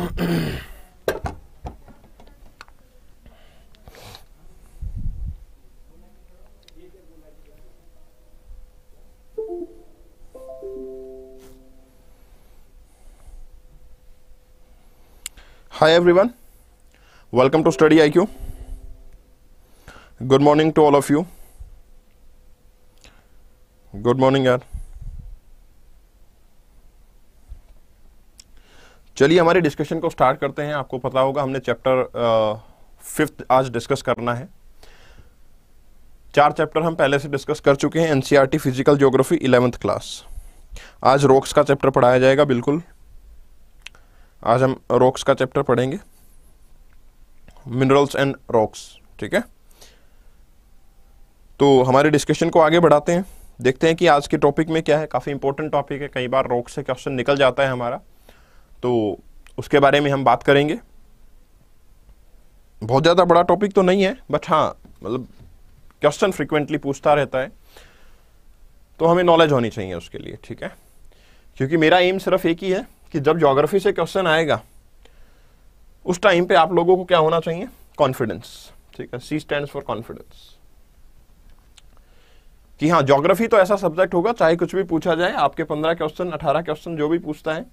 Hi everyone, welcome to Study IQ. Good morning to all of you. Good morning, yaar. चलिए हमारे discussion को start करते हैं आपको पता होगा हमने चैप्टर फिफ्थ आज डिस्कस करना है चार चैप्टर हम पहले से डिस्कस कर चुके हैं NCERT physical geography eleventh class आज रोक्स का चैप्टर पढ़ाया जाएगा बिल्कुल आज हम रोक्स का चैप्टर पढ़ेंगे मिनरल्स एंड रॉक्स ठीक है तो हमारे डिस्कशन को आगे बढ़ाते हैं देखते हैं कि आज के टॉपिक में क्या है काफ़ी इंपॉर्टेंट टॉपिक है कई बार रॉक से क्वेश्चन निकल जाता है हमारा तो उसके बारे में हम बात करेंगे बहुत ज़्यादा बड़ा टॉपिक तो नहीं है बट हाँ मतलब क्वेश्चन फ्रिक्वेंटली पूछता रहता है तो हमें नॉलेज होनी चाहिए उसके लिए ठीक है क्योंकि मेरा एम सिर्फ एक ही है कि जब ज्योग्राफी से क्वेश्चन आएगा उस टाइम पे आप लोगों को क्या होना चाहिए कॉन्फिडेंस ठीक है सी स्टैंड फॉर कॉन्फिडेंस कि हाँ ज्योग्राफी तो ऐसा सब्जेक्ट होगा चाहे कुछ भी पूछा जाए आपके पंद्रह क्वेश्चन अठारह क्वेश्चन जो भी पूछता है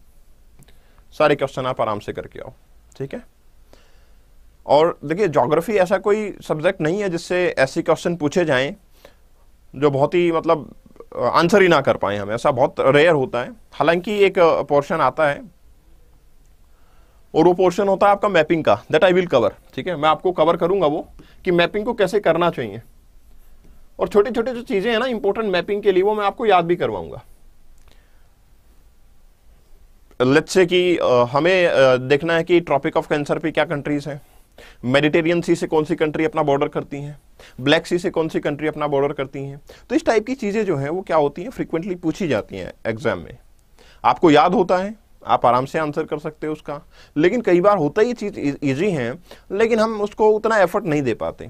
सारे क्वेश्चन आप आराम से करके आओ ठीक है और देखिए जोग्राफी ऐसा कोई सब्जेक्ट नहीं है जिससे ऐसे क्वेश्चन पूछे जाएं जो बहुत ही मतलब आंसर ही ना कर पाए हमें ऐसा बहुत रेयर होता है हालांकि एक पोर्शन आता है और वो पोर्शन होता है आपका मैपिंग का दैट आई विल कवर ठीक है मैं आपको कवर करूंगा वो कि मैपिंग को कैसे करना चाहिए और छोटे छोटे जो चीज़ें हैं ना इंपॉर्टेंट मैपिंग के लिए वो मैं आपको याद भी करवाऊंगा लेट्स से कि हमें देखना है कि ट्रॉपिक ऑफ कैंसर पे क्या कंट्रीज़ हैं मेडिटेरियन सी से कौन सी कंट्री अपना बॉर्डर करती हैं ब्लैक सी से कौन सी कंट्री अपना बॉर्डर करती हैं तो इस टाइप की चीज़ें जो हैं वो क्या होती हैं फ्रिक्वेंटली पूछी जाती हैं एग्जाम में आपको याद होता है आप आराम से आंसर कर सकते हो उसका लेकिन कई बार होता ही चीज़ ईजी है लेकिन हम उसको उतना एफर्ट नहीं दे पाते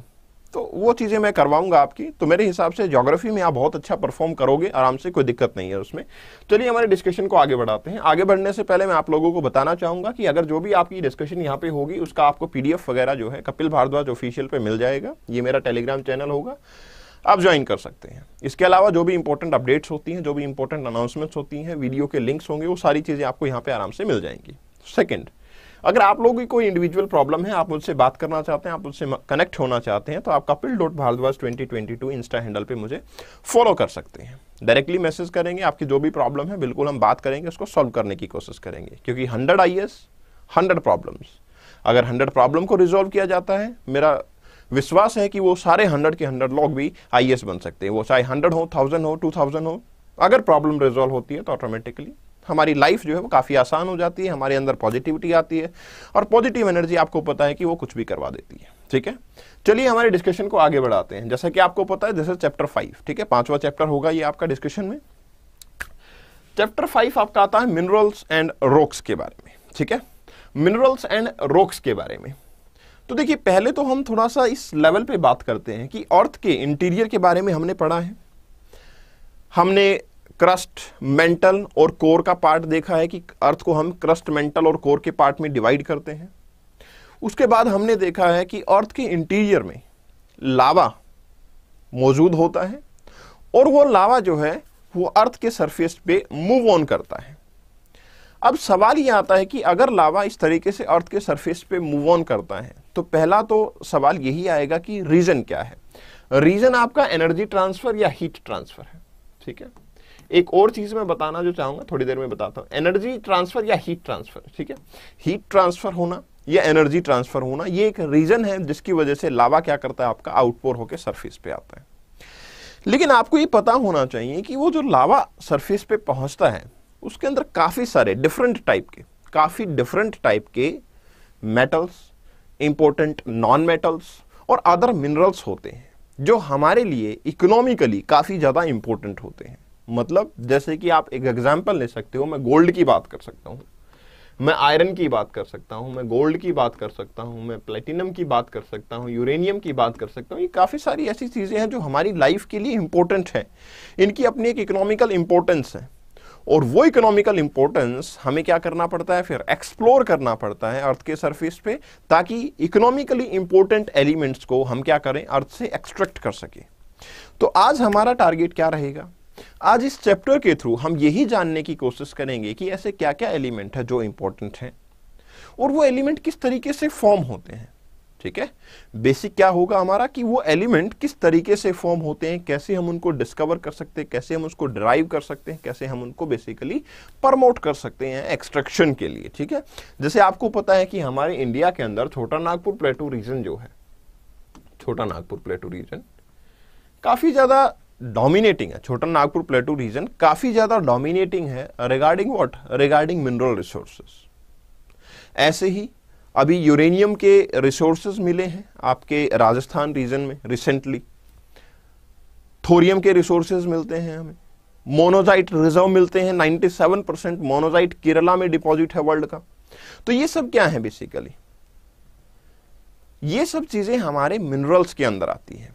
तो वो चीज़ें मैं करवाऊंगा आपकी तो मेरे हिसाब से जोग्राफी में आप बहुत अच्छा परफॉर्म करोगे आराम से कोई दिक्कत नहीं है उसमें चलिए हमारे डिस्कशन को आगे बढ़ाते हैं आगे बढ़ने से पहले मैं आप लोगों को बताना चाहूँगा कि अगर जो भी आपकी डिस्कशन यहाँ पे होगी उसका आपको पी वगैरह जो है कपिल भारद्वाज ऑफिशियल पर मिल जाएगा ये मेरा टेलीग्राम चैनल होगा आप ज्वाइन कर सकते हैं इसके अलावा जो भी इंपॉर्टेंट अपडेट्स होती हैं जो भी इंपॉर्टेंट अनाउंसमेंट्स होती हैं वीडियो के लिंक्स होंगे वो सारी चीज़ें आपको यहाँ पर आराम से मिल जाएंगी सेकेंड अगर आप लोगों की कोई इंडिविजुअल प्रॉब्लम है आप मुझसे बात करना चाहते हैं आप मुझसे कनेक्ट होना चाहते हैं तो आप Kapil dot Bhardwaj twenty twenty two insta handle पर मुझे फॉलो कर सकते हैं डायरेक्टली मैसेज करेंगे आपकी जो भी प्रॉब्लम है बिल्कुल हम बात करेंगे उसको सॉल्व करने की कोशिश करेंगे क्योंकि hundred is hundred problems अगर हंड्रेड प्रॉब्लम को रिजोल्व किया जाता है मेरा विश्वास है कि वो सारे हंड्रेड के हंड्रेड लोग भी आई बन सकते हैं वो चाहे हंड्रेड हो थाउजेंड हो टू थाउजेंड हो अगर प्रॉब्लम रिजोल्व होती है तो ऑटोमेटिकली हमारी लाइफ जो है वो काफ़ी आसान हो जाती है हमारे अंदर पॉजिटिविटी आती है और पॉजिटिव एनर्जी आपको पता है कि वो कुछ भी करवा देती है ठीक है चलिए हमारे डिस्कशन को आगे बढ़ाते हैं जैसा कि आपको पता है जैसे चैप्टर फाइव ठीक है पांचवा चैप्टर होगा ये आपका डिस्कशन में चैप्टर फाइव आपका आता है मिनरल्स एंड रोक्स के बारे में ठीक है मिनरल्स एंड रोक्स के बारे में तो देखिए पहले तो हम थोड़ा सा इस लेवल पे बात करते हैं कि अर्थ के इंटीरियर के बारे में हमने पढ़ा है हमने क्रस्ट मेंटल और कोर का पार्ट देखा है कि अर्थ को हम क्रस्ट मेंटल और कोर के पार्ट में डिवाइड करते हैं उसके बाद हमने देखा है कि अर्थ के इंटीरियर में लावा मौजूद होता है और वो लावा जो है वो अर्थ के सरफेस पे मूव ऑन करता है अब सवाल ये आता है कि अगर लावा इस तरीके से अर्थ के सरफेस पे मूव ऑन करता है तो पहला तो सवाल यही आएगा कि रीज़न क्या है रीज़न आपका एनर्जी ट्रांसफ़र या हीट ट्रांसफ़र है ठीक है एक और चीज मैं बताना जो चाहूंगा थोड़ी देर में बताता हूँ एनर्जी ट्रांसफर या हीट ट्रांसफर ठीक है हीट ट्रांसफर होना या एनर्जी ट्रांसफर होना ये एक रीजन है जिसकी वजह से लावा क्या करता है आपका आउटपोर होकर सरफेस पे आता है लेकिन आपको ये पता होना चाहिए कि वो जो लावा सरफेस पे पहुंचता है उसके अंदर काफ़ी सारे डिफरेंट टाइप के काफ़ी डिफरेंट टाइप के मेटल्स इंपॉर्टेंट नॉन मेटल्स और अदर मिनरल्स होते हैं जो हमारे लिए इकोनॉमिकली काफ़ी ज़्यादा इंपॉर्टेंट होते हैं मतलब जैसे कि आप एक एग्जाम्पल ले सकते हो मैं गोल्ड की बात कर सकता हूँ मैं आयरन की बात कर सकता हूँ मैं गोल्ड की बात कर सकता हूँ मैं प्लेटिनम की बात कर सकता हूँ यूरेनियम की बात कर सकता हूँ ये काफ़ी सारी ऐसी चीज़ें हैं जो हमारी लाइफ के लिए इम्पोर्टेंट हैं इनकी अपनी एक इकोनॉमिकल इम्पोर्टेंस है और वो इकोनॉमिकल इम्पोर्टेंस हमें क्या करना पड़ता है फिर एक्सप्लोर करना पड़ता है अर्थ के सरफेस पे ताकि इकोनॉमिकली इम्पोर्टेंट एलिमेंट्स को हम क्या करें अर्थ से एक्सट्रैक्ट कर सकें तो आज हमारा टारगेट क्या रहेगा आज इस चैप्टर के थ्रू हम यही जानने की कोशिश करेंगे कि ऐसे क्या क्या एलिमेंट है जो इंपॉर्टेंट हैं और वो एलिमेंट किस तरीके से फॉर्म होते हैं ठीक है बेसिक क्या होगा हमारा कि वो एलिमेंट किस तरीके से फॉर्म होते हैं कैसे हम उनको डिस्कवर कर सकते हैं कैसे हम उसको ड्राइव कर सकते हैं कैसे हम उनको बेसिकली प्रमोट कर सकते हैं एक्सट्रैक्शन के लिए ठीक है जैसे आपको पता है कि हमारे इंडिया के अंदर छोटा नागपुर प्लेटो रीजन जो है छोटा नागपुर प्लेटो रीजन काफ़ी ज़्यादा डोमिनेटिंग है छोटा नागपुर प्लेटू रीजन काफी ज्यादा डोमिनेटिंग है regarding what regarding mineral resources ऐसे ही अभी यूरेनियम के रिसोर्सेज मिले हैं आपके राजस्थान रीजन में रिसेंटली थोरियम के रिसोर्सेज मिलते हैं हमें मोनोजाइट रिजर्व मिलते हैं 97 परसेंट मोनोजाइट केरला में डिपॉजिट है वर्ल्ड का तो ये सब क्या है बेसिकली ये सब चीजें हमारे मिनरल्स के अंदर आती हैं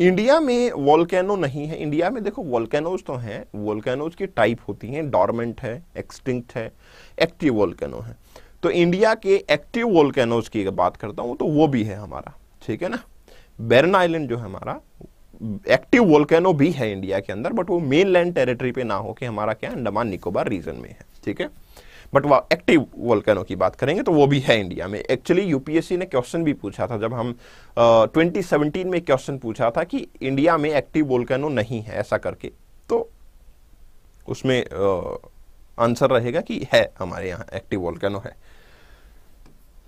इंडिया में वॉलकैनो नहीं है इंडिया में देखो वॉलकैनोज तो हैं वॉलकैनोज की टाइप होती हैं डॉर्मेंट है एक्सटिंक्ट है एक्टिव वॉलकैनो है तो इंडिया के एक्टिव वॉलकैनोज की बात करता हूँ तो वो भी है हमारा ठीक है ना बैरन आइलैंड जो है हमारा एक्टिव वोल्केनो भी है इंडिया के अंदर बट वो मेन लैंड टेरेटरी पे ना होकर हमारा क्या अंडमान निकोबार रीजन में है ठीक है बट वह एक्टिव वोल्केनो की बात करेंगे तो वो भी है इंडिया में एक्चुअली यूपीएससी ने क्वेश्चन भी पूछा था जब हम ट्वेंटी uh, में क्वेश्चन पूछा था कि इंडिया में एक्टिव वोल्केनो नहीं है ऐसा करके तो उसमें आंसर रहेगा कि है हमारे यहाँ एक्टिव वोल्केनो है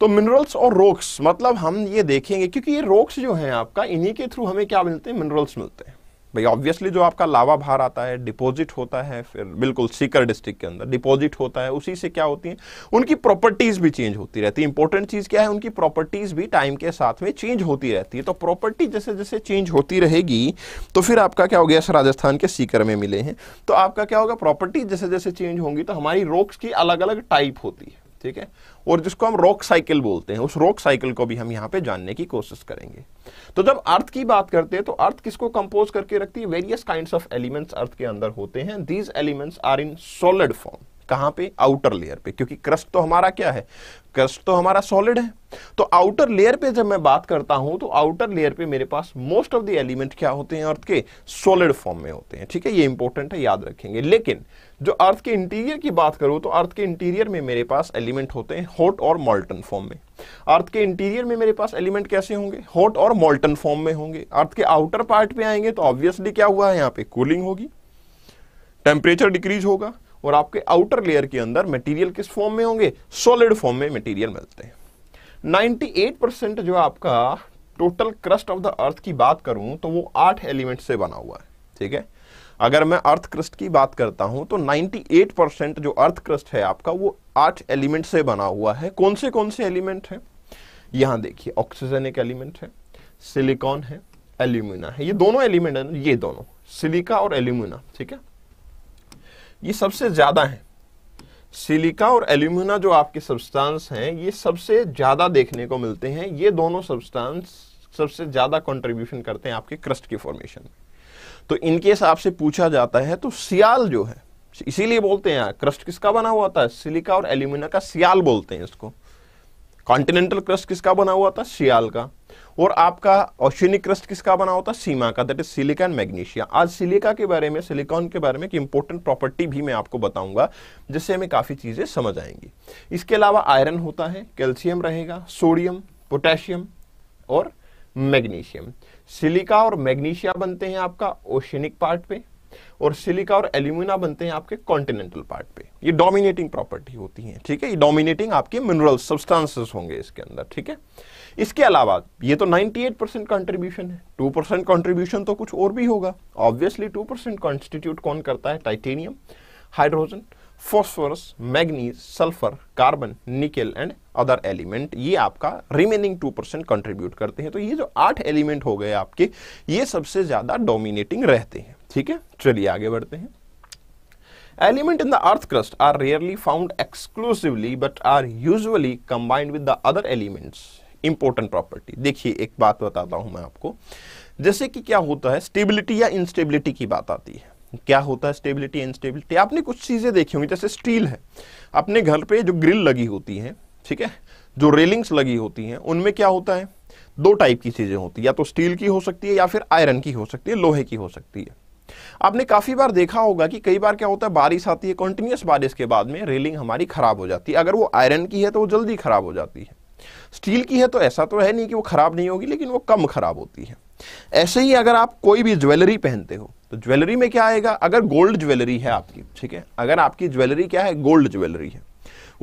तो मिनरल्स और रोक्स मतलब हम ये देखेंगे क्योंकि ये रोक्स जो हैं आपका इन्हीं के थ्रू हमें क्या मिलते हैं मिनरल्स मिलते हैं भाई ऑब्वियसली जो आपका लावा भार आता है डिपॉजिट होता है फिर बिल्कुल सीकर डिस्ट्रिक्ट के अंदर डिपॉजिट होता है उसी से क्या होती है उनकी प्रॉपर्टीज भी चेंज होती रहती है इंपॉर्टेंट चीज क्या है उनकी प्रॉपर्टीज भी टाइम के साथ में चेंज होती रहती है तो प्रॉपर्टी जैसे जैसे चेंज होती रहेगी तो फिर आपका क्या हो गया राजस्थान के सीकर में मिले हैं तो आपका क्या होगा प्रॉपर्टी जैसे जैसे चेंज होंगी तो हमारी रोक्स की अलग अलग टाइप होती है ठीक है और जिसको हम रॉक साइकिल बोलते हैं उस रॉक साइकिल को भी हम यहाँ पे जानने की कोशिश करेंगे तो जब अर्थ की बात करते हैं तो अर्थ किसको कंपोज करके रखती है various kind of elements earth के अंदर होते हैं these elements are in solid form कहां पे आउटर लेयर पे क्योंकि क्रस्ट तो हमारा क्या है क्रस्ट तो हमारा सॉलिड है तो आउटर लेयर पे जब मैं बात करता हूं तो आउटर लेयर पे मेरे पास मोस्ट ऑफ द एलिमेंट क्या होते हैं अर्थ के सॉलिड फॉर्म में होते हैं ठीक है ये इंपॉर्टेंट है याद रखेंगे लेकिन जो अर्थ के इंटीरियर की बात करूं तो अर्थ के इंटीरियर में मेरे पास एलिमेंट होते हैं हॉट और मॉल्टन फॉर्म में अर्थ के इंटीरियर में मेरे पास एलिमेंट कैसे होंगे हॉट और मॉल्टन फॉर्म में होंगे अर्थ के आउटर पार्ट पे आएंगे तो ऑब्वियसली क्या हुआ है यहाँ पे कूलिंग होगी टेम्परेचर डिक्रीज होगा और आपके आउटर लेयर के अंदर मटीरियल किस फॉर्म में होंगे सॉलिड फॉर्म में मटीरियल मिलते हैं नाइनटी परसेंट जो आपका total crust of the earth की बात करूं तो वो आठ एलिमेंट से बना हुआ है ठीक है अगर मैं अर्थ क्रस्ट की बात करता हूं तो 98 परसेंट जो अर्थ क्रस्ट है आपका वो आठ एलिमेंट से बना हुआ है कौन से कौन से एलिमेंट है यहां देखिए ऑक्सीजन एक एलिमेंट है सिलिकॉन है एल्यूमिना है ये दोनों एलिमेंट है ये दोनों सिलिका और एल्यूमिना ठीक है ये सबसे ज्यादा है सिलिका और एल्यूमिना जो आपके सब्सटेंस हैं ये सबसे ज्यादा देखने को मिलते हैं ये दोनों सब्सटेंस सबसे ज्यादा कंट्रीब्यूशन करते हैं आपके क्रस्ट की फॉर्मेशन में तो इनके हिसाब से पूछा जाता है तो सियाल जो है इसीलिए बोलते हैं क्रस्ट किसका बना हुआ था सिलिका और एल्यूमिना का सियाल बोलते हैं इसको कॉन्टिनेंटल क्रस्ट किसका बना हुआ था सियाल का और आपका ओशनिक क्रस्ट किसका बना हुआ था सीमा का that is silica and magnesia आज सिलिका के बारे में सिलिकॉन के बारे में एक इंपॉर्टेंट प्रॉपर्टी भी मैं आपको बताऊंगा जिससे हमें काफ़ी चीज़ें समझ आएंगी इसके अलावा आयरन होता है कैल्शियम रहेगा सोडियम पोटेशियम और मैग्नीशियम सिलिका और मैग्नीशिया बनते हैं आपका ओशनिक पार्ट पे और सिलिका और एल्यूमिना बनते हैं आपके कॉन्टिनेंटल पार्ट पे ये डोमिनेटिंग प्रॉपर्टी होती है ठीक है ये डोमिनेटिंग आपके मिनरल सब्सटेंसेस होंगे इसके अंदर ठीक है इसके अलावा ये तो 98 परसेंट कॉन्ट्रीब्यूशन है 2 परसेंट कॉन्ट्रीब्यूशन तो कुछ और भी होगा ऑब्वियसली 2 परसेंट कॉन्स्टिट्यूट कौन करता है titanium hydrogen phosphorus manganese sulphur carbon nickel and other element ये आपका रिमेनिंग टू परसेंट कंट्रीब्यूट करते हैं तो ये जो आठ एलिमेंट हो गए आपके ये सबसे ज़्यादा डोमिनेटिंग रहते हैं ठीक है चलिए आगे बढ़ते हैं element in the earth crust are rarely found exclusively but are usually combined with the other elements important property देखिए एक बात बताता हूं मैं आपको जैसे कि क्या होता है स्टेबिलिटी या इनस्टेबिलिटी की बात आती है क्या होता है स्टेबिलिटी इनस्टेबिलिटी आपने कुछ चीज़ें देखी होंगी जैसे स्टील है अपने घर पे जो ग्रिल लगी होती है ठीक है जो रेलिंग्स लगी होती हैं उनमें क्या होता है दो टाइप की चीज़ें होती है या तो स्टील की हो सकती है या फिर आयरन की हो सकती है लोहे की हो सकती है आपने काफ़ी बार देखा होगा कि कई बार क्या होता है बारिश आती है कंटिन्यूस बारिश के बाद में रेलिंग हमारी ख़राब हो जाती है अगर वो आयरन की है तो वो जल्दी ख़राब हो जाती है स्टील की है तो ऐसा तो है नहीं कि वो ख़राब नहीं होगी लेकिन वो कम ख़राब होती है ऐसे ही अगर आप कोई भी ज्वेलरी पहनते हो तो ज्वेलरी में क्या आएगा अगर गोल्ड ज्वेलरी है आपकी ठीक है अगर आपकी ज्वेलरी क्या है गोल्ड ज्वेलरी है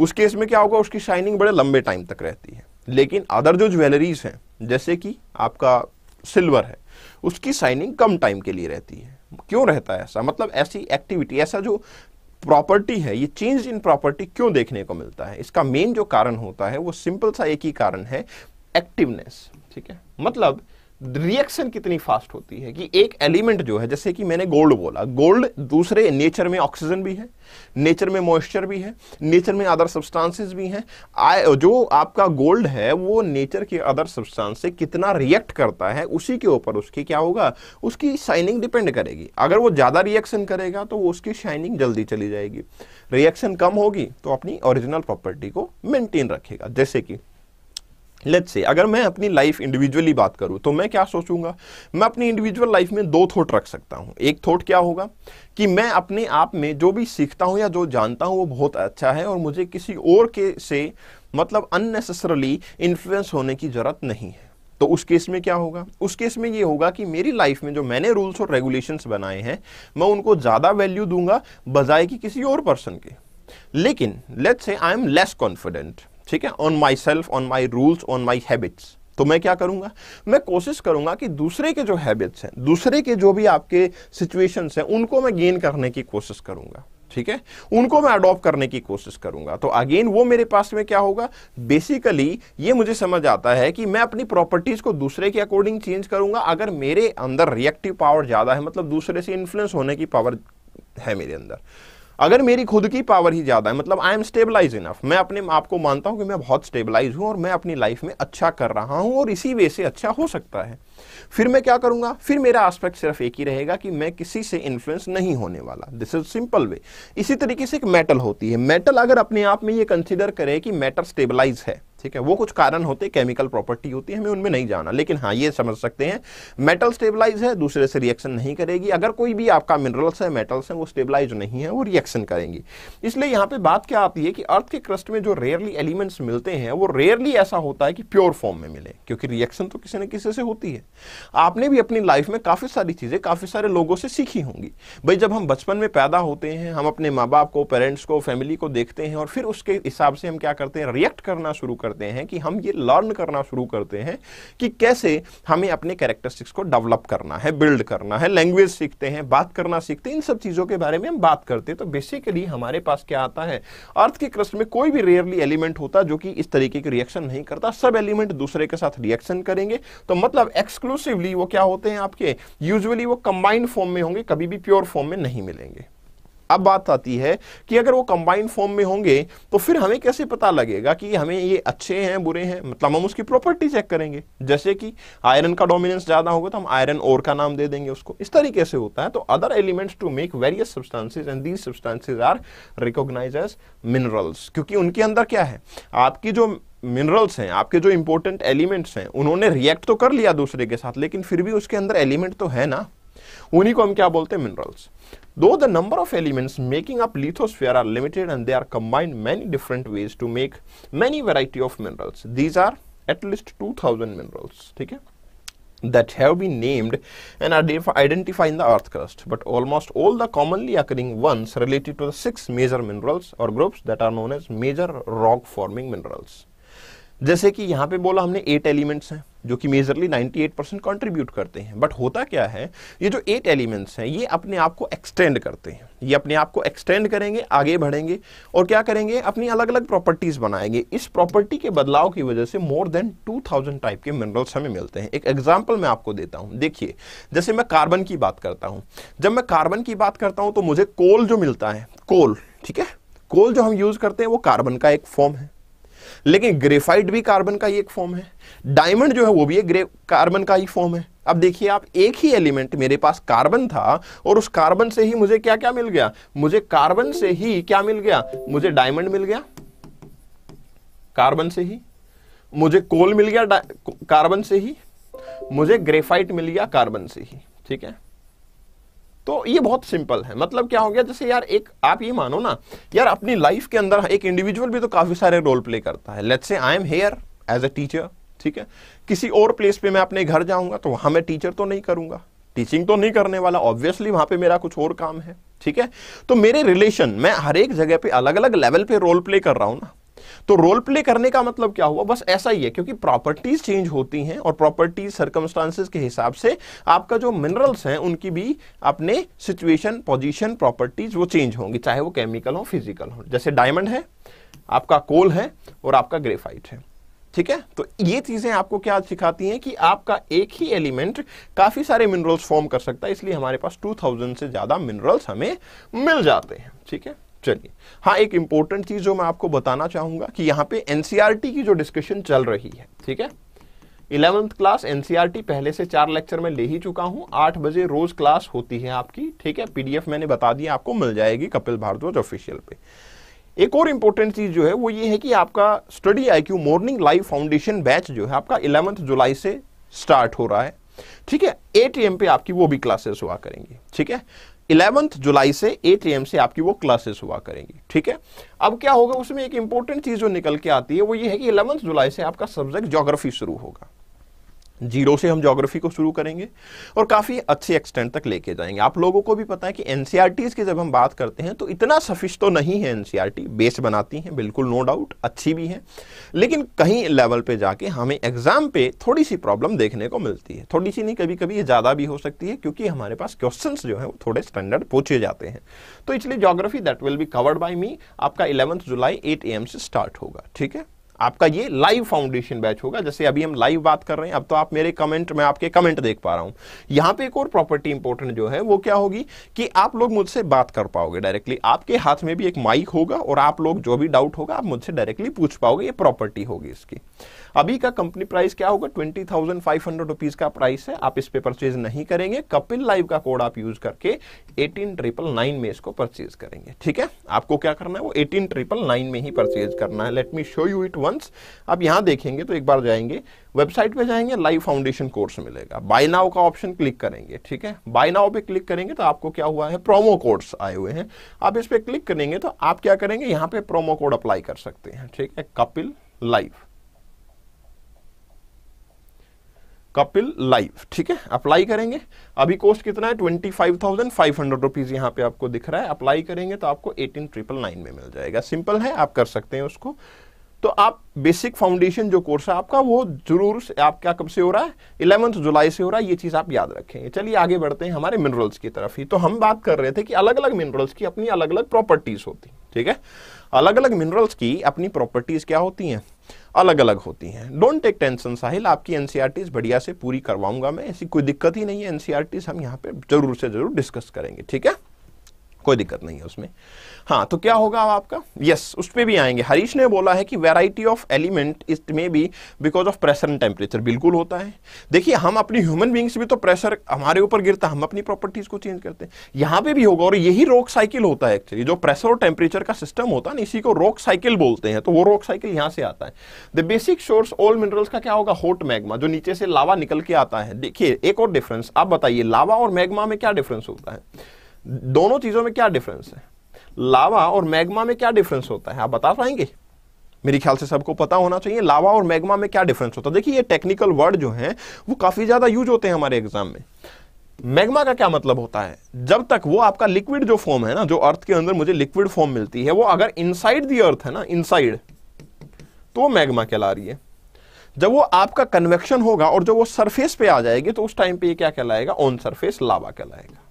उस केस में क्या होगा उसकी शाइनिंग बड़े लंबे टाइम तक रहती है लेकिन अदर जो ज्वेलरीज हैं जैसे कि आपका सिल्वर है उसकी शाइनिंग कम टाइम के लिए रहती है क्यों रहता है ऐसा मतलब ऐसी एक्टिविटी ऐसा जो प्रॉपर्टी है ये चेंज इन प्रॉपर्टी क्यों देखने को मिलता है इसका मेन जो कारण होता है वो सिंपल सा एक ही कारण है एक्टिवनेस ठीक है मतलब रिएक्शन कितनी फास्ट होती है कि एक एलिमेंट जो है जैसे कि मैंने गोल्ड बोला गोल्ड दूसरे नेचर में ऑक्सीजन भी है नेचर में मॉइस्चर भी है नेचर में अदर सब्सटेंसेस भी हैं जो आपका गोल्ड है वो नेचर के अदर सब्सटेंस से कितना रिएक्ट करता है उसी के ऊपर उसकी क्या होगा उसकी शाइनिंग डिपेंड करेगी अगर वो ज़्यादा रिएक्शन करेगा तो उसकी शाइनिंग जल्दी चली जाएगी रिएक्शन कम होगी तो अपनी ओरिजिनल प्रॉपर्टी को मेंटेन रखेगा जैसे कि लेट्स से अगर मैं अपनी लाइफ इंडिविजुअली बात करूं तो मैं क्या सोचूंगा मैं अपनी इंडिविजुअल लाइफ में दो थॉट रख सकता हूं एक थॉट क्या होगा कि मैं अपने आप में जो भी सीखता हूं या जो जानता हूं वो बहुत अच्छा है और मुझे किसी और के से मतलब अननेसेसरली इन्फ्लुएंस होने की ज़रूरत नहीं है तो उस केस में क्या होगा उस केस में ये होगा कि मेरी लाइफ में जो मैंने रूल्स और रेगुलेशंस बनाए हैं मैं उनको ज़्यादा वैल्यू दूंगा बजाय कि किसी और पर्सन के लेकिन let's say I M less confident ठीक है on myself on my rules on my habits तो मैं क्या करूंगा मैं कोशिश करूंगा कि दूसरे के जो हैबिट्स हैं दूसरे के जो भी आपके सिचुएशंस हैं उनको मैं गेन करने की कोशिश करूंगा ठीक है उनको मैं अडॉप्ट करने की कोशिश करूंगा तो अगेन वो मेरे पास में क्या होगा बेसिकली ये मुझे समझ आता है कि मैं अपनी प्रॉपर्टीज को दूसरे के अकॉर्डिंग चेंज करूंगा अगर मेरे अंदर रिएक्टिव पावर ज्यादा है मतलब दूसरे से इन्फ्लुएंस होने की पावर है मेरे अंदर अगर मेरी खुद की पावर ही ज़्यादा है मतलब आई एम स्टेबलाइज इनफ मैं अपने आप को मानता हूं कि मैं बहुत स्टेबलाइज हूं और मैं अपनी लाइफ में अच्छा कर रहा हूं और इसी वे से अच्छा हो सकता है फिर मैं क्या करूँगा फिर मेरा आस्पेक्ट सिर्फ एक ही रहेगा कि मैं किसी से इन्फ्लुएंस नहीं होने वाला दिस इज सिंपल वे इसी तरीके से एक मेटल होती है मेटल अगर अपने आप में ये कंसिडर करे कि मैटर स्टेबलाइज है ठीक है वो कुछ कारण होते केमिकल प्रॉपर्टी होती है हमें उनमें नहीं जाना लेकिन हाँ ये समझ सकते हैं मेटल स्टेबलाइज है दूसरे से रिएक्शन नहीं करेगी अगर कोई भी आपका मिनरल्स है मेटल्स हैं वो स्टेबलाइज नहीं है वो रिएक्शन करेंगी इसलिए यहाँ पे बात क्या आती है कि अर्थ के क्रस्ट में जो रेयरली एलिमेंट्स मिलते हैं वो रेयरली ऐसा होता है कि प्योर फॉर्म में मिले क्योंकि रिएक्शन तो किसी न किसी से होती है आपने भी अपनी लाइफ में काफ़ी सारी चीज़ें काफ़ी सारे लोगों से सीखी होंगी भाई जब हम बचपन में पैदा होते हैं हम अपने माँ बाप को पेरेंट्स को फैमिली को देखते हैं और फिर उसके हिसाब से हम क्या करते हैं रिएक्ट करना शुरू करते करते हैं कि हम ये लर्न करना शुरू करते हैं कि कैसे हमें अपने कैरेक्टरिस्टिक्स को डेवलप करना है बिल्ड करना है लैंग्वेज सीखते हैं बात करना सीखते हैं इन सब चीज़ों के बारे में हम बात करते हैं तो बेसिकली हमारे पास क्या आता है अर्थ के क्रस्ट में कोई भी रेयरली एलिमेंट होता जो कि इस तरीके की रिएक्शन नहीं करता सब एलिमेंट दूसरे के साथ रिएक्शन करेंगे तो मतलब एक्सक्लूसिवली वो क्या होते हैं आपके यूजली वो कंबाइंड फॉर्म में होंगे कभी भी प्योर फॉर्म में नहीं मिलेंगे अब बात आती है कि अगर वो कंबाइंड फॉर्म में होंगे तो फिर हमें कैसे पता लगेगा कि हमें ये अच्छे हैं बुरे हैं मतलब हम उसकी प्रॉपर्टी चेक करेंगे जैसे कि आयरन का डोमिनेंस ज़्यादा होगा तो हम आयरन और का नाम दे देंगे उसको इस तरीके से होता है तो other elements to make various substances and these substances are recognise as minerals क्योंकि उनके अंदर क्या है आपकी जो मिनरल्स हैं आपके जो इंपॉर्टेंट एलिमेंट्स हैं उन्होंने रिएक्ट तो कर लिया दूसरे के साथ लेकिन फिर भी उसके अंदर एलिमेंट तो है ना उन्हीं को हम क्या बोलते हैं minerals though the number of elements making up lithosphere are limited and they are combined many different ways to make many variety of minerals these are at least two thousand minerals ठीक है that have been named and are identified in the earth crust but almost all the commonly occurring ones related to the six major minerals or groups that are known as major rock forming minerals जैसे कि यहाँ पे बोला हमने eight elements हैं जो कि majorly 98 percent contribute करते हैं बट होता क्या है ये जो एट एलिमेंट्स हैं ये अपने आप को एक्सटेंड करते हैं ये अपने आप को एक्सटेंड करेंगे आगे बढ़ेंगे और क्या करेंगे अपनी अलग अलग प्रॉपर्टीज़ बनाएंगे इस प्रॉपर्टी के बदलाव की वजह से मोर देन 2000 टाइप के मिनरल्स हमें मिलते हैं एक एग्जाम्पल मैं आपको देता हूँ देखिए जैसे मैं कार्बन की बात करता हूँ जब मैं कार्बन की बात करता हूँ तो मुझे कोल जो मिलता है कोल ठीक है कोल जो हम यूज़ करते हैं वो कार्बन का एक फॉर्म है लेकिन ग्रेफाइट भी कार्बन का ही एक फॉर्म है डायमंड जो है वो भी एक कार्बन का ही फॉर्म है अब देखिए आप एक ही एलिमेंट मेरे पास कार्बन था और उस कार्बन से ही मुझे क्या क्या मिल गया मुझे कार्बन से ही क्या मिल गया मुझे डायमंड मिल गया कार्बन से ही मुझे कोल मिल गया कार्बन से ही मुझे ग्रेफाइट मिल गया कार्बन से ही ठीक है तो ये बहुत सिंपल है मतलब क्या हो गया जैसे यार एक आप ये मानो ना यार अपनी लाइफ के अंदर एक इंडिविजुअल भी तो काफी सारे रोल प्ले करता है let's say I am here as a teacher ठीक है किसी और प्लेस पे मैं अपने घर जाऊंगा तो वहां मैं टीचर तो नहीं करूंगा टीचिंग तो नहीं करने वाला ऑब्वियसली वहां पे मेरा कुछ और काम है ठीक है तो मेरे रिलेशन मैं हर एक जगह पे अलग अलग लेवल पे रोल प्ले कर रहा हूं ना तो रोल प्ले करने का मतलब क्या हुआ बस ऐसा ही है क्योंकि प्रॉपर्टीज चेंज होती हैं और प्रॉपर्टीज सर्कमस्टांसिस के हिसाब से आपका जो मिनरल्स हैं उनकी भी अपने सिचुएशन पोजिशन प्रॉपर्टीज वो चेंज होंगी चाहे वो केमिकल हो फिजिकल हो जैसे डायमंड है आपका कोल है और आपका ग्रेफाइट है ठीक है तो ये चीज़ें आपको क्या सिखाती हैं कि आपका एक ही एलिमेंट काफ़ी सारे मिनरल्स फॉर्म कर सकता है इसलिए हमारे पास 2000 से ज़्यादा मिनरल्स हमें मिल जाते हैं ठीक है चलिए हाँ एक इंपॉर्टेंट चीज जो मैं आपको बताना चाहूंगा कि यहाँ पे एनसीआरटी e की जो डिस्कशन चल रही है ठीक है इलेवंथ क्लास एनसीआरटी e पहले से चार लेक्चर में ले ही चुका हूं आठ बजे रोज क्लास होती है आपकी ठीक है पीडीएफ मैंने बता दिया आपको मिल जाएगी कपिल भारद्वाज ऑफिशियल पे एक और इंपॉर्टेंट चीज जो है वो ये है कि आपका study I morning live foundation batch जो है आपका इलेवंथ जुलाई से स्टार्ट हो रहा है ठीक है एट एम पे आपकी वो भी क्लासेस हुआ करेंगे ठीक है इलेवंथ जुलाई से एट एम से आपकी वो क्लासेस हुआ करेंगी ठीक है अब क्या होगा उसमें एक इंपॉर्टेंट चीज़ जो निकल के आती है वो ये है कि इलेवंथ जुलाई से आपका सब्जेक्ट जोग्राफी शुरू होगा जीरो से हम जोग्राफी को शुरू करेंगे और काफ़ी अच्छे एक्सटेंट तक लेके जाएंगे आप लोगों को भी पता है कि एन e की जब हम बात करते हैं तो इतना सफिश तो नहीं है एन बेस e बनाती हैं बिल्कुल नो डाउट अच्छी भी है लेकिन कहीं लेवल पे जाके हमें एग्ज़ाम पे थोड़ी सी प्रॉब्लम देखने को मिलती है थोड़ी सी नहीं कभी कभी ये ज़्यादा भी हो सकती है क्योंकि हमारे पास क्वेश्चन जो है वो थोड़े स्टैंडर्ड पूछे जाते हैं तो इसलिए geography that will be covered by me आपका इलेवंथ जुलाई एट ए से स्टार्ट होगा ठीक है आपका ये लाइव फाउंडेशन बैच होगा जैसे अभी हम लाइव बात कर रहे हैं अब तो आप मेरे कमेंट में आपके कमेंट देख पा रहा हूं यहां पे एक और प्रॉपर्टी इंपॉर्टेंट जो है वो क्या होगी कि आप लोग मुझसे बात कर पाओगे डायरेक्टली आपके हाथ में भी एक माइक होगा और आप लोग जो भी डाउट होगा आप मुझसे डायरेक्टली पूछ पाओगे ये प्रॉपर्टी होगी इसकी अभी का कंपनी प्राइस क्या होगा twenty thousand five hundred rupees का प्राइस है आप इस पे परचेज नहीं करेंगे कपिल लाइव का कोड आप यूज करके एटीन ट्रिपल नाइन में इसको परचेज करेंगे ठीक है आपको क्या करना है वो एटीन ट्रिपल नाइन में ही परचेज करना है let me show you it once आप यहाँ देखेंगे तो एक बार जाएंगे वेबसाइट पे जाएंगे लाइव फाउंडेशन कोर्स मिलेगा बाय नाउ का ऑप्शन क्लिक करेंगे ठीक है बाय नाउ पे क्लिक करेंगे तो आपको क्या हुआ है प्रोमो कोड्स आए हुए हैं आप इस पर क्लिक करेंगे तो आप क्या करेंगे यहाँ पे प्रोमो कोड अप्लाई कर सकते हैं ठीक है कपिल लाइव कपिल लाइव ठीक है अप्लाई करेंगे अभी कॉस्ट कितना है twenty five thousand five hundred rupees यहाँ पे आपको दिख रहा है अप्लाई करेंगे तो आपको एटीन ट्रिपल नाइन में मिल जाएगा सिंपल है आप कर सकते हैं उसको तो आप बेसिक फाउंडेशन जो कोर्स है आपका वो जरूर आपका कब से हो रहा है इलेवंथ जुलाई से हो रहा है ये चीज़ आप याद रखें चलिए आगे बढ़ते हैं हमारे मिनरल्स की तरफ ही तो हम बात कर रहे थे कि अलग अलग मिनरल्स की अपनी अलग अलग प्रॉपर्टीज़ होती ठीक है अलग अलग मिनरल्स की अपनी प्रॉपर्टीज़ क्या होती हैं अलग अलग होती हैं डोंट टेक टेंशन साहिल आपकी एन e बढ़िया से पूरी करवाऊंगा मैं ऐसी कोई दिक्कत ही नहीं है एनसीआरटीज e हम यहाँ पर जरूर से जरूर डिस्कस करेंगे ठीक है कोई दिक्कत नहीं है उसमें हाँ तो क्या होगा अब आपका यस yes, उस पर भी आएंगे हरीश ने बोला है कि variety of element it may be because of pressure and temperature बिल्कुल होता है देखिए हम अपनी ह्यूमन बींग्स भी तो प्रेशर हमारे ऊपर गिरता है हम अपनी प्रॉपर्टीज को चेंज करते हैं यहाँ पे भी होगा और यही रोक साइकिल होता है एक्चुअली जो प्रेशर और टेम्परेचर का सिस्टम होता है ना इसी को रोक साइकिल बोलते हैं तो वो रोक साइकिल यहाँ से आता है the basic source all minerals का क्या होगा होट मैग्मा जो नीचे से लावा निकल के आता है देखिए एक और डिफरेंस आप बताइए लावा और मैग्मा में क्या डिफरेंस होता है दोनों चीजों में क्या डिफरेंस है लावा और मैग्मा में क्या डिफरेंस होता है आप बता पाएंगे मेरे ख्याल से सबको पता होना चाहिए लावा और मैग्मा में क्या डिफरेंस होता है देखिए ये टेक्निकल वर्ड जो हैं वो काफी ज्यादा यूज होते हैं हमारे एग्जाम में मैग्मा का क्या मतलब होता है जब तक वो आपका लिक्विड जो फॉर्म है ना जो अर्थ के अंदर मुझे लिक्विड फॉर्म मिलती है वो अगर इनसाइड दी अर्थ है ना इनसाइड तो वो मैग्मा कहला रही है जब वो आपका कन्वेक्शन होगा और जब वो सरफेस पे आ जाएगी तो उस टाइम पे ये क्या कहलाएगा ऑन सरफेस लावा कहलाएगा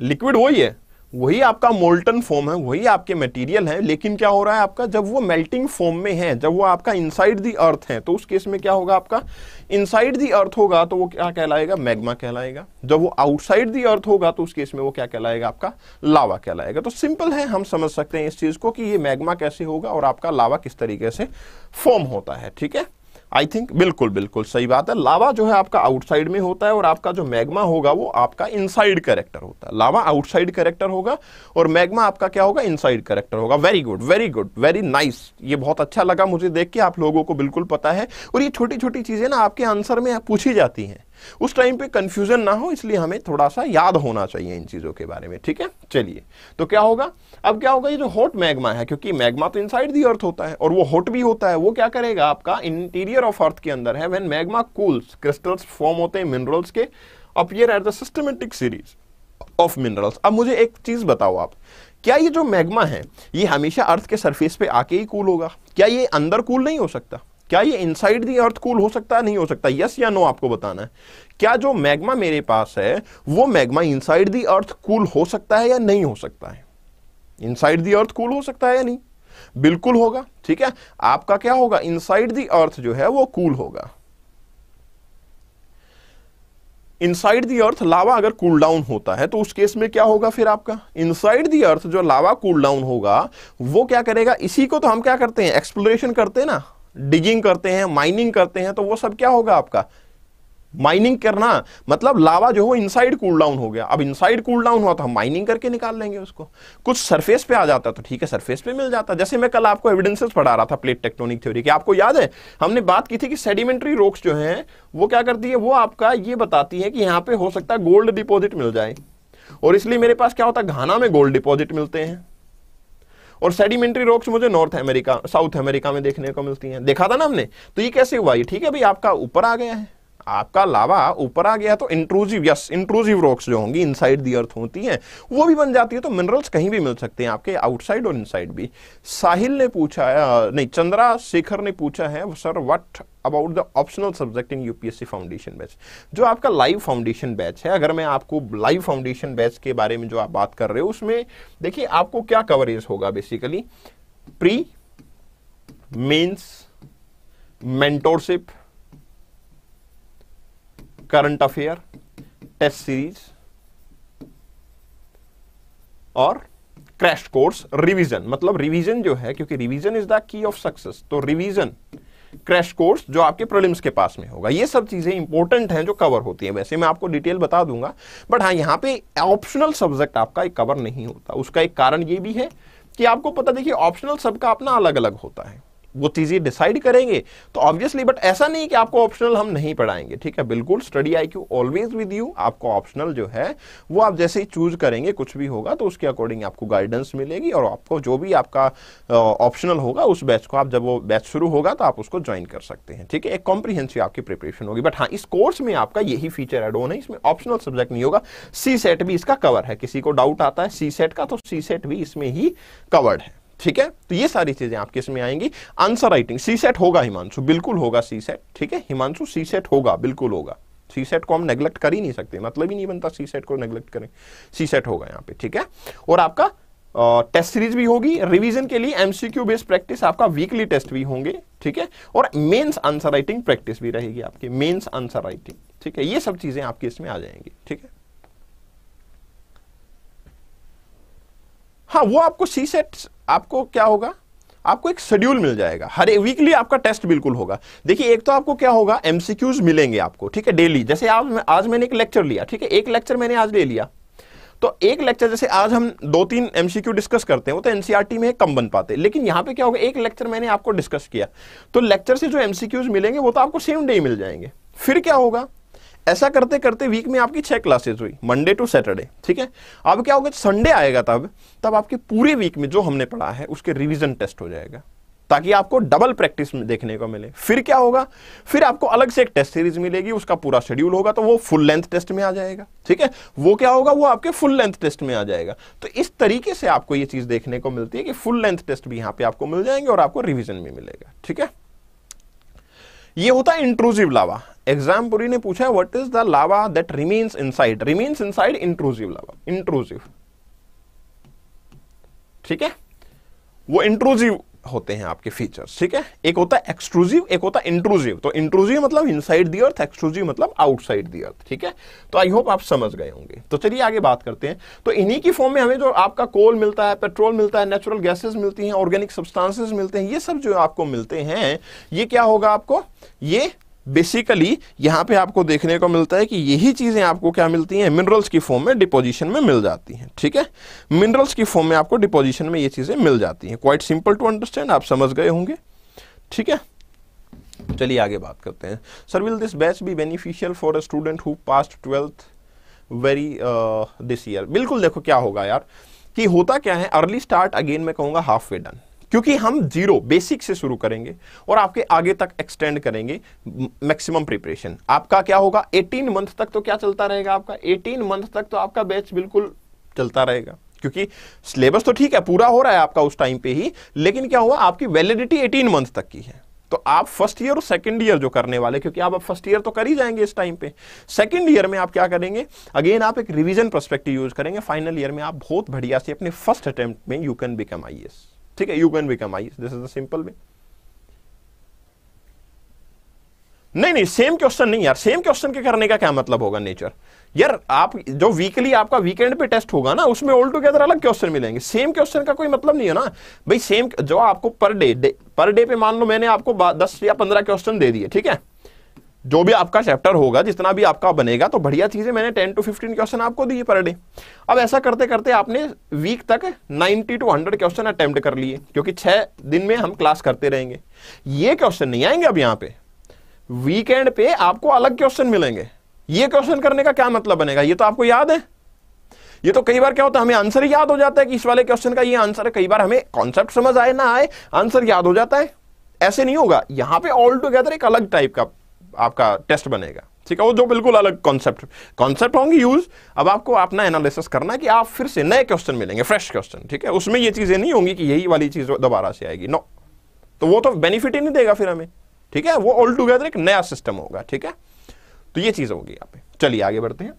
लिक्विड वही है वही आपका मोल्टन फॉर्म है वही आपके मटेरियल है लेकिन क्या हो रहा है आपका जब वो मेल्टिंग फॉर्म में है जब वो आपका इनसाइड दी अर्थ है तो उस केस में क्या होगा आपका इनसाइड दी अर्थ होगा तो वो क्या कहलाएगा मैग्मा कहलाएगा जब वो आउटसाइड दी अर्थ होगा तो उस केस में वो क्या कहलाएगा आपका लावा कहलाएगा तो सिंपल है हम समझ सकते हैं इस चीज़ को कि ये मैग्मा कैसे होगा और आपका लावा किस तरीके से फॉर्म होता है ठीक है आई थिंक बिल्कुल बिल्कुल सही बात है लावा जो है आपका आउटसाइड में होता है और आपका जो मैग्मा होगा वो आपका इनसाइड करेक्टर होता है लावा आउटसाइड करेक्टर होगा और मैग्मा आपका क्या होगा इनसाइड करेक्टर होगा very good very good very nice ये बहुत अच्छा लगा मुझे देख के आप लोगों को बिल्कुल पता है और ये छोटी छोटी चीज़ें ना आपके आंसर में पूछी जाती हैं उस टाइम पे कंफ्यूजन ना हो इसलिए हमें थोड़ा सा याद होना चाहिए इन चीज़ों के बारे में ठीक है चलिए तो क्या होगा अब क्या होगा ये जो हॉट मैग्मा है क्योंकि मैग्मा तो इनसाइड दी अर्थ होता है और वो हॉट भी होता है वो क्या करेगा आपका इंटीरियर ऑफ अर्थ के अंदर है when magma cools crystals form होते हैं मिनरल्स के appear at the systematic series of minerals अब मुझे एक चीज़ बताओ आप क्या ये जो मैग्मा है ये हमेशा अर्थ के सरफेस पे आके ही कूल होगा क्या ये अंदर कूल नहीं हो सकता क्या ये इनसाइड दी अर्थ कूल हो सकता है नहीं हो सकता यस या नो आपको बताना है क्या जो मैग्मा मेरे पास है वो magma inside the earth cool हो सकता है या नहीं हो सकता है इनसाइड दी अर्थ कूल हो सकता है या नहीं बिल्कुल होगा ठीक है आपका क्या होगा इनसाइड दी अर्थ जो है वो कूल होगा इनसाइड दी अर्थ लावा अगर कूल डाउन होता है तो उस केस में क्या होगा फिर आपका इनसाइड दी अर्थ जो लावा कूल डाउन होगा वो क्या करेगा इसी को तो हम क्या करते हैं एक्सप्लोरेशन करते हैं ना डिगिंग करते हैं माइनिंग करते हैं तो वो सब क्या होगा आपका माइनिंग करना मतलब लावा जो हो इनसाइड कूल डाउन हो गया अब इनसाइड कूल डाउन हुआ तो हम माइनिंग करके निकाल लेंगे उसको कुछ सरफेस पे आ जाता तो ठीक है सरफेस पे मिल जाता जैसे मैं कल आपको एविडेंसेस पढ़ा रहा था प्लेट टेक्टोनिक थ्योरी की आपको याद है हमने बात की थी कि सेडिमेंट्री रोक्स जो है वो क्या करती है वो आपका ये बताती है कि यहाँ पे हो सकता है गोल्ड डिपोजिट मिल जाए और इसलिए मेरे पास क्या होता है घाना में गोल्ड डिपोजिट मिलते हैं और सेडिमेंट्री रॉक्स मुझे नॉर्थ अमेरिका साउथ अमेरिका में देखने को मिलती हैं देखा था ना हमने तो ये कैसे हुआ ये ठीक है भाई आपका ऊपर आ गया है आपका लावा ऊपर आ गया तो इंट्रूजिव यस इंट्रूजिव रॉक्स जो होंगी इनसाइड दी अर्थ होती हैं वो भी बन जाती है तो मिनरल्स कहीं भी मिल सकते हैं आपके आउटसाइड और इनसाइड भी साहिल ने पूछा नहीं चंद्रा शेखर ने पूछा है sir what about the optional subject in UPSC foundation batch जो आपका लाइव फाउंडेशन बैच है अगर मैं आपको लाइव फाउंडेशन बैच के बारे में जो आप बात कर रहे हो उसमें देखिए आपको क्या कवरेज होगा basically pre mains mentorship current affair test series और क्रैश कोर्स रिवीजन मतलब रिवीजन जो है क्योंकि revision is the key of success तो रिवीजन क्रैश कोर्स जो आपके प्रीलिम्स के पास में होगा ये सब चीजें इंपॉर्टेंट हैं जो कवर होती हैं वैसे मैं आपको डिटेल बता दूंगा बट हाँ यहाँ पे ऑप्शनल सब्जेक्ट आपका एक कवर नहीं होता उसका एक कारण ये भी है कि आपको पता देखिए ऑप्शनल सबका अपना अलग अलग होता है वो चीज़ें डिसाइड करेंगे तो ऑब्वियसली बट ऐसा नहीं कि आपको ऑप्शनल हम नहीं पढ़ाएंगे ठीक है बिल्कुल StudyIQ always with you आपको ऑप्शनल जो है वो आप जैसे ही चूज करेंगे कुछ भी होगा तो उसके अकॉर्डिंग आपको गाइडेंस मिलेगी और आपको जो भी आपका ऑप्शनल होगा उस बैच को आप जब वो बैच शुरू होगा तो आप उसको ज्वाइन कर सकते हैं ठीक है एक कॉम्प्रीहेंसिव आपकी प्रिपरेशन होगी बट हाँ इस कोर्स में आपका यही फीचर एड ऑन है इसमें ऑप्शनल सब्जेक्ट नहीं होगा सी सेट भी इसका कवर है किसी को डाउट आता है सी सेट का तो सी सेट भी इसमें ही कवर्ड है ठीक है तो ये सारी चीजें आपके इसमें आएंगी आंसर राइटिंग सी सेट होगा हिमांशु बिल्कुल होगा सी सेट ठीक है हिमांशु सी सेट होगा बिल्कुल होगा सी सेट को हम नेग्लेक्ट कर ही नहीं सकते मतलब ही नहीं बनता सी सेट को नेग्लेक्ट करें सी सेट होगा यहाँ पे ठीक है और आपका टेस्ट सीरीज भी होगी रिवीजन के लिए एमसीक्यू बेस्ड प्रैक्टिस आपका वीकली टेस्ट भी होंगे ठीक है और मेंस आंसर राइटिंग प्रैक्टिस भी रहेगी आपकी मेंस आंसर राइटिंग ठीक है ये सब चीजें आपकी इसमें आ जाएंगी ठीक है हाँ वो आपको सी सेट आपको क्या होगा आपको एक शेड्यूल मिल जाएगा हर एक वीकली आपका टेस्ट बिल्कुल होगा देखिए एक तो आपको क्या होगा एमसीक्यूज मिलेंगे आपको ठीक है डेली जैसे आज आज मैंने एक लेक्चर लिया ठीक है एक लेक्चर मैंने आज ले लिया तो एक लेक्चर जैसे आज हम दो तीन एमसीक्यू डिस्कस करते हैं वो तो एनसीईआरटी e में कम बन पाते लेकिन यहां पे क्या होगा एक लेक्चर मैंने आपको डिस्कस किया तो लेक्चर से जो एमसीक्यूज मिलेंगे वो तो आपको सेम डे मिल जाएंगे फिर क्या होगा ऐसा करते करते वीक में आपकी छह क्लासेज हुई मंडे टू सैटरडे ठीक है अब क्या होगा संडे आएगा तब तब आपके पूरे वीक में जो हमने पढ़ा है उसके रिविजन टेस्ट हो जाएगा ताकि आपको डबल प्रैक्टिस देखने को मिले फिर क्या होगा फिर आपको अलग से एक टेस्ट सीरीज मिलेगी उसका पूरा शेड्यूल होगा तो वो फुल लेंथ टेस्ट में आ जाएगा ठीक है वो क्या होगा वो आपके फुल लेंथ टेस्ट में आ जाएगा तो इस तरीके से आपको ये चीज़ देखने को मिलती है कि फुल लेंथ टेस्ट भी यहां पे आपको मिल जाएंगे और आपको रिविजन भी मिलेगा ठीक है ये होता है इंट्रूसिव लावा एग्जाम ने पूछा what is the lava that remains inside remains inside intrusive lava intrusive ठीक है वो इंट्रूसिव होते हैं आपके फीचर्स ठीक है एक होता है एक्सक्लूसिव एक होता है इंट्रूजिव तो इंट्रूजिव मतलब इनसाइड दी अर्थ एक्सक्लूसिव मतलब आउटसाइड दी अर्थ ठीक है तो आई होप आप समझ गए होंगे तो चलिए आगे बात करते हैं तो इन्हीं की फॉर्म में हमें जो आपका कोल मिलता है पेट्रोल मिलता है नेचुरल गैसेज मिलती हैं ऑर्गेनिक सब्सटांसेस मिलते हैं ये सब जो आपको मिलते हैं ये क्या होगा आपको ये बेसिकली यहाँ पे आपको देखने को मिलता है कि यही चीज़ें आपको क्या मिलती हैं मिनरल्स की फॉर्म में डिपोजिशन में मिल जाती हैं ठीक है मिनरल्स की फॉर्म में आपको डिपोजिशन में ये चीज़ें मिल जाती हैं क्वाइट सिंपल टू अंडरस्टैंड आप समझ गए होंगे ठीक है चलिए आगे बात करते हैं sir will this batch be beneficial for a student who passed twelfth very this year बिल्कुल देखो क्या होगा यार कि होता क्या है अर्ली स्टार्ट अगेन मैं कहूँगा हाफ वे डन क्योंकि हम जीरो बेसिक से शुरू करेंगे और आपके आगे तक एक्सटेंड करेंगे मैक्सिमम प्रिपरेशन आपका क्या होगा 18 मंथ तक तो क्या चलता रहेगा आपका 18 मंथ तक तो आपका बैच बिल्कुल चलता रहेगा क्योंकि सिलेबस तो ठीक है पूरा हो रहा है आपका उस टाइम पे ही लेकिन क्या हुआ आपकी वैलिडिटी एटीन मंथ तक की है तो आप फर्स्ट ईयर और सेकंड ईयर जो करने वाले क्योंकि आप अब फर्स्ट ईयर तो कर ही जाएंगे इस टाइम पे सेकंड ईयर में आप क्या करेंगे अगेन आप एक रिवीजन प्रोस्पेक्टिव यूज करेंगे फाइनल ईयर में आप बहुत बढ़िया से अपने फर्स्ट अटेम्प्ट में यू कैन बिकम आई ठीक है you can become I this is the simple way नहीं नहीं सेम क्वेश्चन नहीं यार सेम क्वेश्चन के करने का क्या मतलब होगा नेचर यार आप जो वीकली आपका वीकेंड पे टेस्ट होगा ना उसमें ऑल टुगेदर अलग क्वेश्चन मिलेंगे सेम क्वेश्चन का कोई मतलब नहीं है ना भाई सेम जो आपको पर डे पर डे पे मान लो मैंने आपको दस या पंद्रह क्वेश्चन दे दिए ठीक है जो भी आपका चैप्टर होगा जितना भी आपका बनेगा तो बढ़िया चीज़ें मैंने टेन टू फिफ्टीन क्वेश्चन आपको दिए पर डे अब ऐसा करते करते आपने वीक तक ninety two hundred question attempt कर लिए क्योंकि छः दिन में हम क्लास करते रहेंगे ये क्वेश्चन नहीं आएंगे अब यहाँ पे वीकेंड पे आपको अलग क्वेश्चन मिलेंगे ये क्वेश्चन करने का क्या मतलब बनेगा ये तो आपको याद है ये तो कई बार क्या होता है हमें आंसर याद हो जाता है कि इस वाले क्वेश्चन का ये आंसर है कई बार हमें कॉन्सेप्ट समझ आए ना आए आंसर याद हो जाता है ऐसे नहीं होगा यहाँ पे ऑल टुगेदर एक अलग टाइप का आपका टेस्ट बनेगा ठीक है वो जो बिल्कुल अलग कॉन्सेप्ट कॉन्सेप्ट होंगे यूज अब आपको अपना एनालिसिस करना है कि आप फिर से नए क्वेश्चन मिलेंगे फ्रेश क्वेश्चन ठीक है उसमें ये चीज़ें नहीं होंगी कि यही वाली चीज़ दोबारा से आएगी नो तो वो तो बेनिफिट ही नहीं देगा फिर हमें ठीक है वो ऑल टूगेदर एक नया सिस्टम होगा ठीक है तो ये चीज़ होगी यहाँ पे चलिए आगे बढ़ते हैं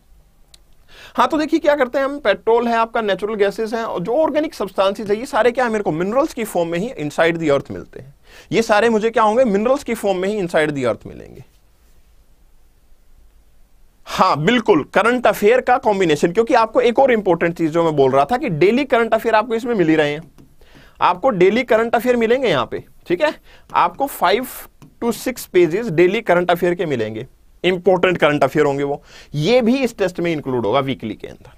हाँ तो देखिए क्या करते हैं हम पेट्रोल है आपका नेचुरल गैसेस हैं और जो ऑर्गेनिक सब्सटेंसेस है ये सारे क्या है मेरे को मिनरल्स की फॉर्म में ही इनसाइड द अर्थ मिलते हैं ये सारे मुझे क्या होंगे मिनरल्स की फॉर्म में ही इनसाइड दी अर्थ मिलेंगे हाँ बिल्कुल करंट अफेयर का कॉम्बिनेशन क्योंकि आपको एक और इंपॉर्टेंट चीज जो मैं बोल रहा था कि डेली करंट अफेयर आपको इसमें मिल ही रहे हैं आपको डेली करंट अफेयर मिलेंगे यहां पे ठीक है आपको five two six pages daily current affair के मिलेंगे इंपॉर्टेंट करंट अफेयर होंगे वो ये भी इस टेस्ट में इंक्लूड होगा वीकली के अंदर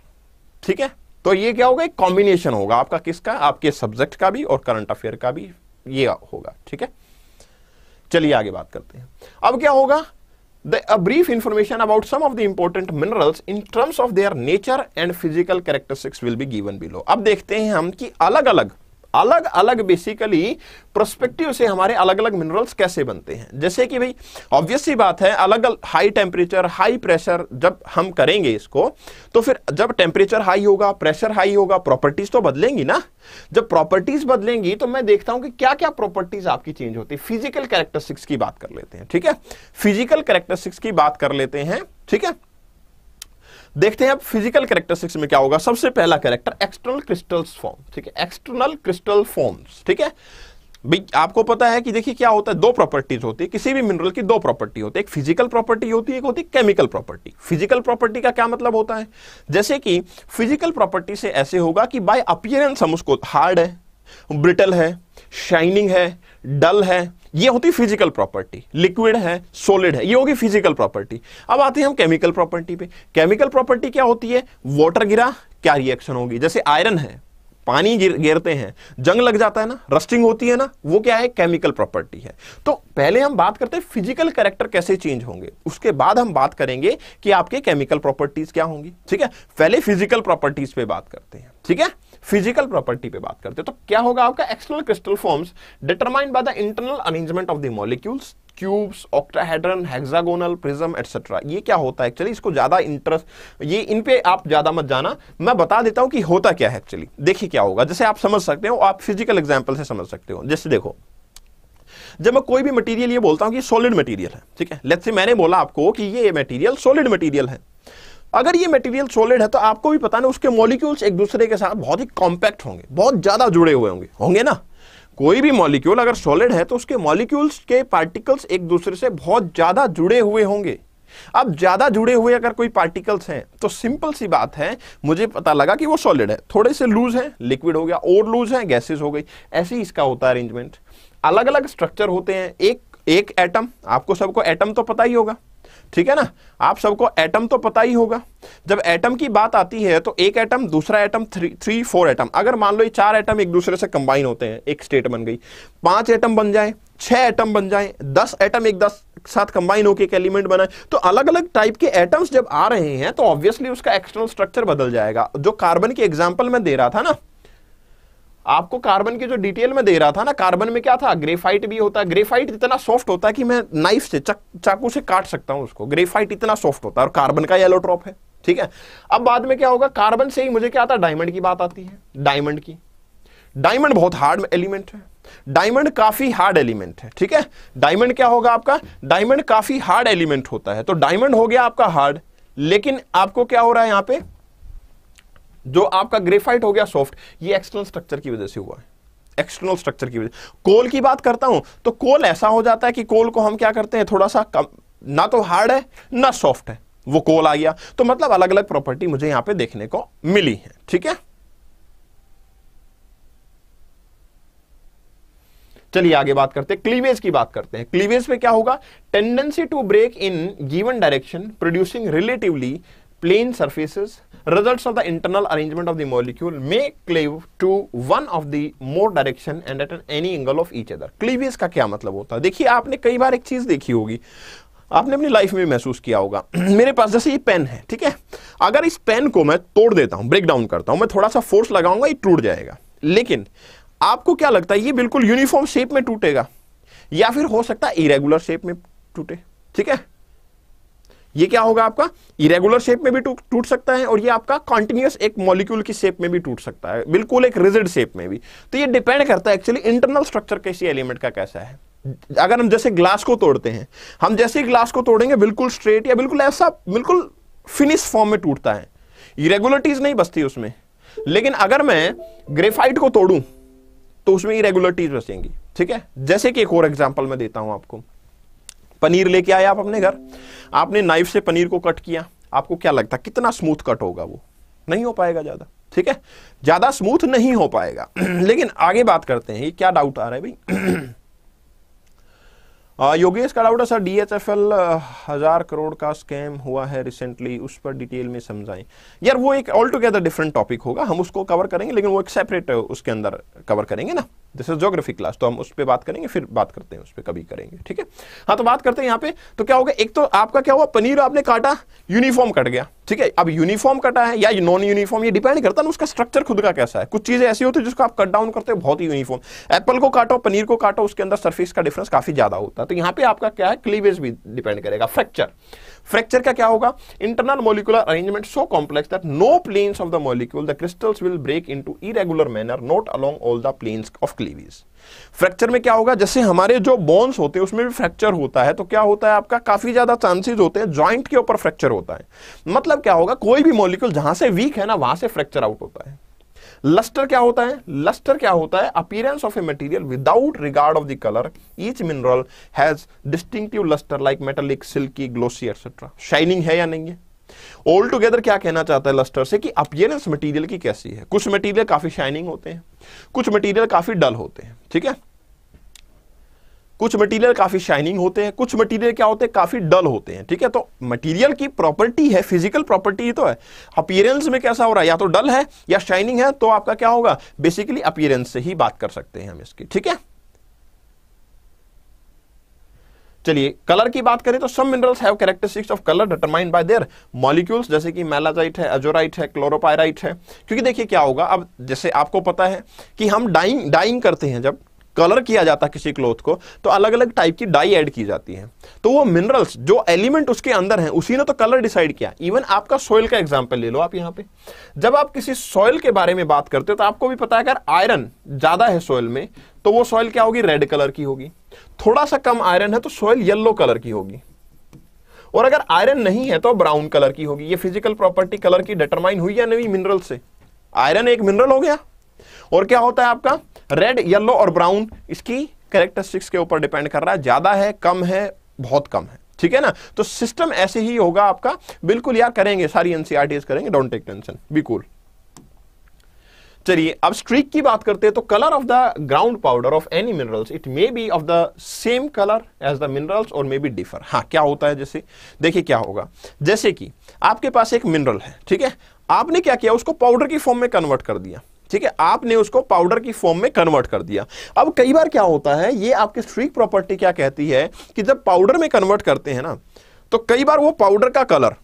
ठीक है तो ये क्या होगा एक कॉम्बिनेशन होगा आपका किसका आपके सब्जेक्ट का भी और करंट अफेयर का भी ये होगा ठीक है चलिए आगे बात करते हैं अब क्या होगा the, a brief information about some of the important minerals in terms of their nature and physical characteristics will be given below. ab dekhte hain hum ki alag alag अलग अलग बेसिकली प्रोस्पेक्टिव से हमारे अलग अलग minerals कैसे बनते हैं जैसे कि भाई ऑब्वियसली बात है अलग अलग हाई टेम्परेचर हाई प्रेशर जब हम करेंगे इसको तो फिर जब टेम्परेचर हाई होगा प्रेशर हाई होगा प्रॉपर्टीज तो बदलेंगी ना जब प्रॉपर्टीज बदलेंगी तो मैं देखता हूं कि क्या क्या प्रॉपर्टीज आपकी चेंज होती है फिजिकल कैरेक्टरिस्टिक्स की बात कर लेते हैं ठीक है फिजिकल कैरेक्टरिस्टिक्स की बात कर लेते हैं ठीक है देखते हैं अब फिजिकल कैरेक्टरिस्टिक्स में क्या होगा सबसे पहला कैरेक्टर एक्सटर्नल क्रिस्टल्स फॉर्म ठीक है एक्सटर्नल क्रिस्टल फॉर्म्स ठीक है आपको पता है कि देखिए क्या होता है दो प्रॉपर्टीज होती है किसी भी मिनरल की दो प्रॉपर्टी होती है एक फिजिकल प्रॉपर्टी होती है एक होती है केमिकल प्रॉपर्टी फिजिकल प्रॉपर्टी का क्या मतलब होता है जैसे कि फिजिकल प्रॉपर्टी से ऐसे होगा कि बाय अपियरेंस हम उसको हार्ड है ब्रिटल है शाइनिंग है डल है ये होती फिजिकल प्रॉपर्टी लिक्विड है सोलिड है ये होगी फिजिकल प्रॉपर्टी अब आते हैं हम केमिकल प्रॉपर्टी पे केमिकल प्रॉपर्टी क्या होती है वाटर गिरा क्या रिएक्शन होगी जैसे आयरन है पानी गिरते हैं जंग लग जाता है ना रस्टिंग होती है ना वो क्या है केमिकल प्रॉपर्टी है तो पहले हम बात करते हैं फिजिकल कैरेक्टर कैसे चेंज होंगे उसके बाद हम बात करेंगे कि आपके केमिकल प्रॉपर्टीज क्या होंगी ठीक है पहले फिजिकल प्रॉपर्टीज पे बात करते हैं ठीक है फिजिकल प्रॉपर्टी पे बात करते हैं तो क्या होगा आपका external crystal forms determined by the internal arrangement of the molecules cubes octahedron hexagonal prism etcetera ये क्या होता है एक्चुअली इसको ज्यादा इंटरेस्ट ये इन पे आप ज्यादा मत जाना मैं बता देता हूं कि होता क्या है एक्चुअली देखिए क्या होगा जैसे आप समझ सकते हो आप फिजिकल एग्जाम्पल से समझ सकते हो जैसे देखो जब मैं कोई भी मटेरियल ये बोलता हूं कि सॉलिड मटेरियल है ठीक है लेट्स से मैंने बोला आपको कि ये मटेरियल सॉलिड मटेरियल है अगर ये मटेरियल सॉलिड है तो आपको भी पता ना उसके मॉलिक्यूल्स एक दूसरे के साथ बहुत ही कॉम्पैक्ट होंगे बहुत ज़्यादा जुड़े हुए होंगे होंगे ना कोई भी मॉलिक्यूल अगर सॉलिड है तो उसके मॉलिक्यूल्स के पार्टिकल्स एक दूसरे से बहुत ज़्यादा जुड़े हुए होंगे अब ज़्यादा जुड़े हुए अगर कोई पार्टिकल्स हैं तो सिंपल सी बात है मुझे पता लगा कि वो सॉलिड है थोड़े से लूज हैं लिक्विड हो गया और लूज हैं गैसेस हो गई ऐसे ही इसका होता है अरेंजमेंट अलग अलग स्ट्रक्चर होते हैं एक एक एटम आपको सबको एटम तो पता ही होगा ठीक है ना आप सबको एटम तो पता ही होगा जब एटम की बात आती है तो एक एटम दूसरा atom three three four atom अगर मान लो ये चार एटम एक दूसरे से कंबाइन होते हैं एक स्टेट बन गई पांच एटम बन जाए छह एटम बन जाए दस एटम एक दस साथ कंबाइन होकर एक एलिमेंट बनाए तो अलग अलग टाइप के एटम्स जब आ रहे हैं तो ऑब्वियसली उसका एक्सटर्नल स्ट्रक्चर बदल जाएगा जो कार्बन की एग्जाम्पल मैं दे रहा था ना आपको कार्बन की जो डिटेल में दे रहा था ना कार्बन में क्या था ग्रेफाइट भी होता है ग्रेफाइट इतना सॉफ्ट होता है कि मैं नाइफ से चक, चाकू से काट सकता हूं उसको ग्रेफाइट इतना सॉफ्ट होता है और कार्बन का येलो ड्रॉप है ठीक है अब बाद में क्या होगा कार्बन से ही मुझे क्या आता है डायमंड की बात आती है डायमंड की डायमंड बहुत हार्ड एलिमेंट है डायमंड काफी हार्ड एलिमेंट है ठीक है डायमंड क्या होगा आपका डायमंड काफी हार्ड एलिमेंट होता है तो डायमंड हो गया आपका हार्ड लेकिन आपको क्या हो रहा है यहां पे जो आपका ग्रेफाइट हो गया सॉफ्ट ये एक्सटर्नल स्ट्रक्चर की वजह से हुआ है एक्सटर्नल स्ट्रक्चर की वजह कोल की बात करता हूं तो कोल ऐसा हो जाता है कि कोल को हम क्या करते हैं थोड़ा सा कम ना तो हार्ड है ना सॉफ्ट है वो कोल आ गया तो मतलब अलग अलग प्रॉपर्टी मुझे यहां पे देखने को मिली है ठीक है चलिए आगे बात करते हैं क्लीवेज की बात करते हैं क्लीवेज में क्या होगा tendency to break in given direction producing relatively plane surfaces, results of the internal arrangement of the molecule may cleave to one of the more direction and at any angle of each other. Cleavage का क्या मतलब होता है देखिए आपने कई बार एक चीज़ देखी होगी आपने अपनी लाइफ में महसूस किया होगा मेरे पास जैसे ये पेन है ठीक है अगर इस पेन को मैं तोड़ देता हूँ ब्रेक डाउन करता हूँ मैं थोड़ा सा फोर्स लगाऊंगा ये टूट जाएगा लेकिन आपको क्या लगता है ये बिल्कुल यूनिफॉर्म शेप में टूटेगा या फिर हो सकता है इरेगुलर शेप में टूटे ठीक है ये क्या होगा आपका इरेगुलर शेप में भी टूट सकता है और ये आपका कॉन्टिन्यूस एक मॉलिक्यूल की शेप में भी टूट सकता है बिल्कुल एक रिजिड शेप में भी तो ये डिपेंड करता है एक्चुअली इंटरनल स्ट्रक्चर किसी एलिमेंट का कैसा है अगर हम जैसे ग्लास को तोड़ते हैं हम जैसे ही ग्लास को तोड़ेंगे बिल्कुल स्ट्रेट या बिल्कुल ऐसा बिल्कुल फिनिश फॉर्म में टूटता है इरेगुलरिटीज नहीं बसती उसमें लेकिन अगर मैं ग्रेफाइट को तोड़ूं तो उसमें इरेगुलरिटीज बचेंगी ठीक है जैसे कि एक और एग्जाम्पल मैं देता हूं आपको पनीर लेके आए आप अपने घर आपने नाइफ से पनीर को कट किया आपको क्या लगता है कितना स्मूथ कट होगा वो नहीं हो पाएगा ज़्यादा ठीक है ज़्यादा स्मूथ नहीं हो पाएगा लेकिन आगे बात करते हैं ये क्या डाउट आ रहा है भाई योगेश का डाउट है सर डीएचएफएल हजार करोड़ का स्कैम हुआ है रिसेंटली उस पर डिटेल में समझाएं यार वो एक ऑल टुगेदर डिफरेंट टॉपिक होगा हम उसको कवर करेंगे लेकिन वो एक सेपरेट उसके अंदर कवर करेंगे ना जैसे जोग्राफी क्लास तो हम उस पर बात करेंगे फिर बात करते हैं उस पर कभी करेंगे ठीक है हाँ तो बात करते हैं यहाँ पे तो क्या होगा एक तो आपका क्या हुआ पनीर आपने काटा यूनिफॉर्म कट गया ठीक है अब यूनिफॉर्म कटा है या नॉन यूनिफॉर्म ये डिपेंड करता है ना उसका स्ट्रक्चर खुद का कैसा है कुछ चीज़ें ऐसी होती है जिसको आप कट डाउन करते हो बहुत ही यूनिफॉर्म एप्पल को काटो पनीर को काटो उसके अंदर सर्फिस का डिफरेंस काफ़ी ज़्यादा होता है तो यहाँ पे आपका क्या है क्लीवेज भी डिपेंड करेगा फ्रैक्चर फ्रैक्चर का क्या होगा internal molecular arrangement so complex that no planes of the molecule the crystals will break to irregular manner not along all the planes of cleavage fracture में क्या होगा जैसे हमारे जो बोन्स होते हैं उसमें भी फ्रैक्चर होता है तो क्या होता है आपका काफी ज्यादा चांसेस होते हैं ज्वाइंट के ऊपर फ्रैक्चर होता है मतलब क्या होगा कोई भी मोलिक्यूल जहां से वीक है ना वहां से फ्रैक्चर आउट होता है लस्टर क्या होता है लस्टर क्या होता है appearance of a material without regard of the colour each mineral has distinctive lustre like metallic silky glossy etcetera shining है या नहीं है ऑल टुगेदर क्या कहना चाहता है लस्टर से कि अपियरेंस मटेरियल की कैसी है कुछ मटेरियल काफी शाइनिंग होते हैं कुछ मटेरियल काफी डल होते हैं ठीक है कुछ मटेरियल काफ़ी शाइनिंग होते हैं कुछ मटेरियल क्या होते हैं काफ़ी डल होते हैं ठीक है तो मटेरियल की प्रॉपर्टी है फिजिकल प्रॉपर्टी तो है अपियरेंस में कैसा हो रहा है या तो डल है या शाइनिंग है तो आपका क्या होगा बेसिकली अपियरेंस से ही बात कर सकते हैं हम इसकी ठीक है चलिए कलर की बात करें तो some minerals have characteristics of colour determined by their molecules जैसे कि मेलाजाइट है अजोराइट है क्लोरोपायराइट है क्योंकि देखिए क्या होगा अब जैसे आपको पता है कि हम डाइंग डाइंग करते हैं जब कलर किया जाता है किसी क्लोथ को तो अलग अलग टाइप की डाई ऐड की जाती है तो वो मिनरल्स जो एलिमेंट उसके अंदर है उसी ने तो कलर डिसाइड किया इवन आपका सॉइल का एग्जाम्पल ले लो आप यहाँ पे जब आप किसी सॉइल के बारे में बात करते हो तो आपको भी पता है अगर आयरन ज़्यादा है सॉइल में तो वो सॉइल क्या होगी रेड कलर की होगी थोड़ा सा कम आयरन है तो सॉइल येल्लो कलर की होगी और अगर आयरन नहीं है तो ब्राउन कलर की होगी ये फिजिकल प्रॉपर्टी कलर की डिटरमाइन हुई या नहीं मिनरल से आयरन एक मिनरल हो गया और क्या होता है आपका रेड येलो और ब्राउन इसकी करेक्टरिस्टिक्स के ऊपर डिपेंड कर रहा है ज्यादा है कम है बहुत कम है ठीक है ना तो सिस्टम ऐसे ही होगा आपका बिल्कुल यार करेंगे सारी एनसीआरटीज e करेंगे don't take tension be cool चलिए अब स्ट्रीक की बात करते हैं तो colour of the ground powder of any minerals it may be of the same colour as the minerals और मे बी डिफर हाँ क्या होता है जैसे देखिए क्या होगा जैसे कि आपके पास एक मिनरल है ठीक है आपने क्या किया उसको पाउडर की फॉर्म में कन्वर्ट कर दिया ठीक है आपने उसको पाउडर की फॉर्म में कन्वर्ट कर दिया अब कई बार क्या होता है ये आपकी स्ट्रीक प्रॉपर्टी क्या कहती है कि जब पाउडर में कन्वर्ट करते हैं ना तो कई बार वो पाउडर का कलर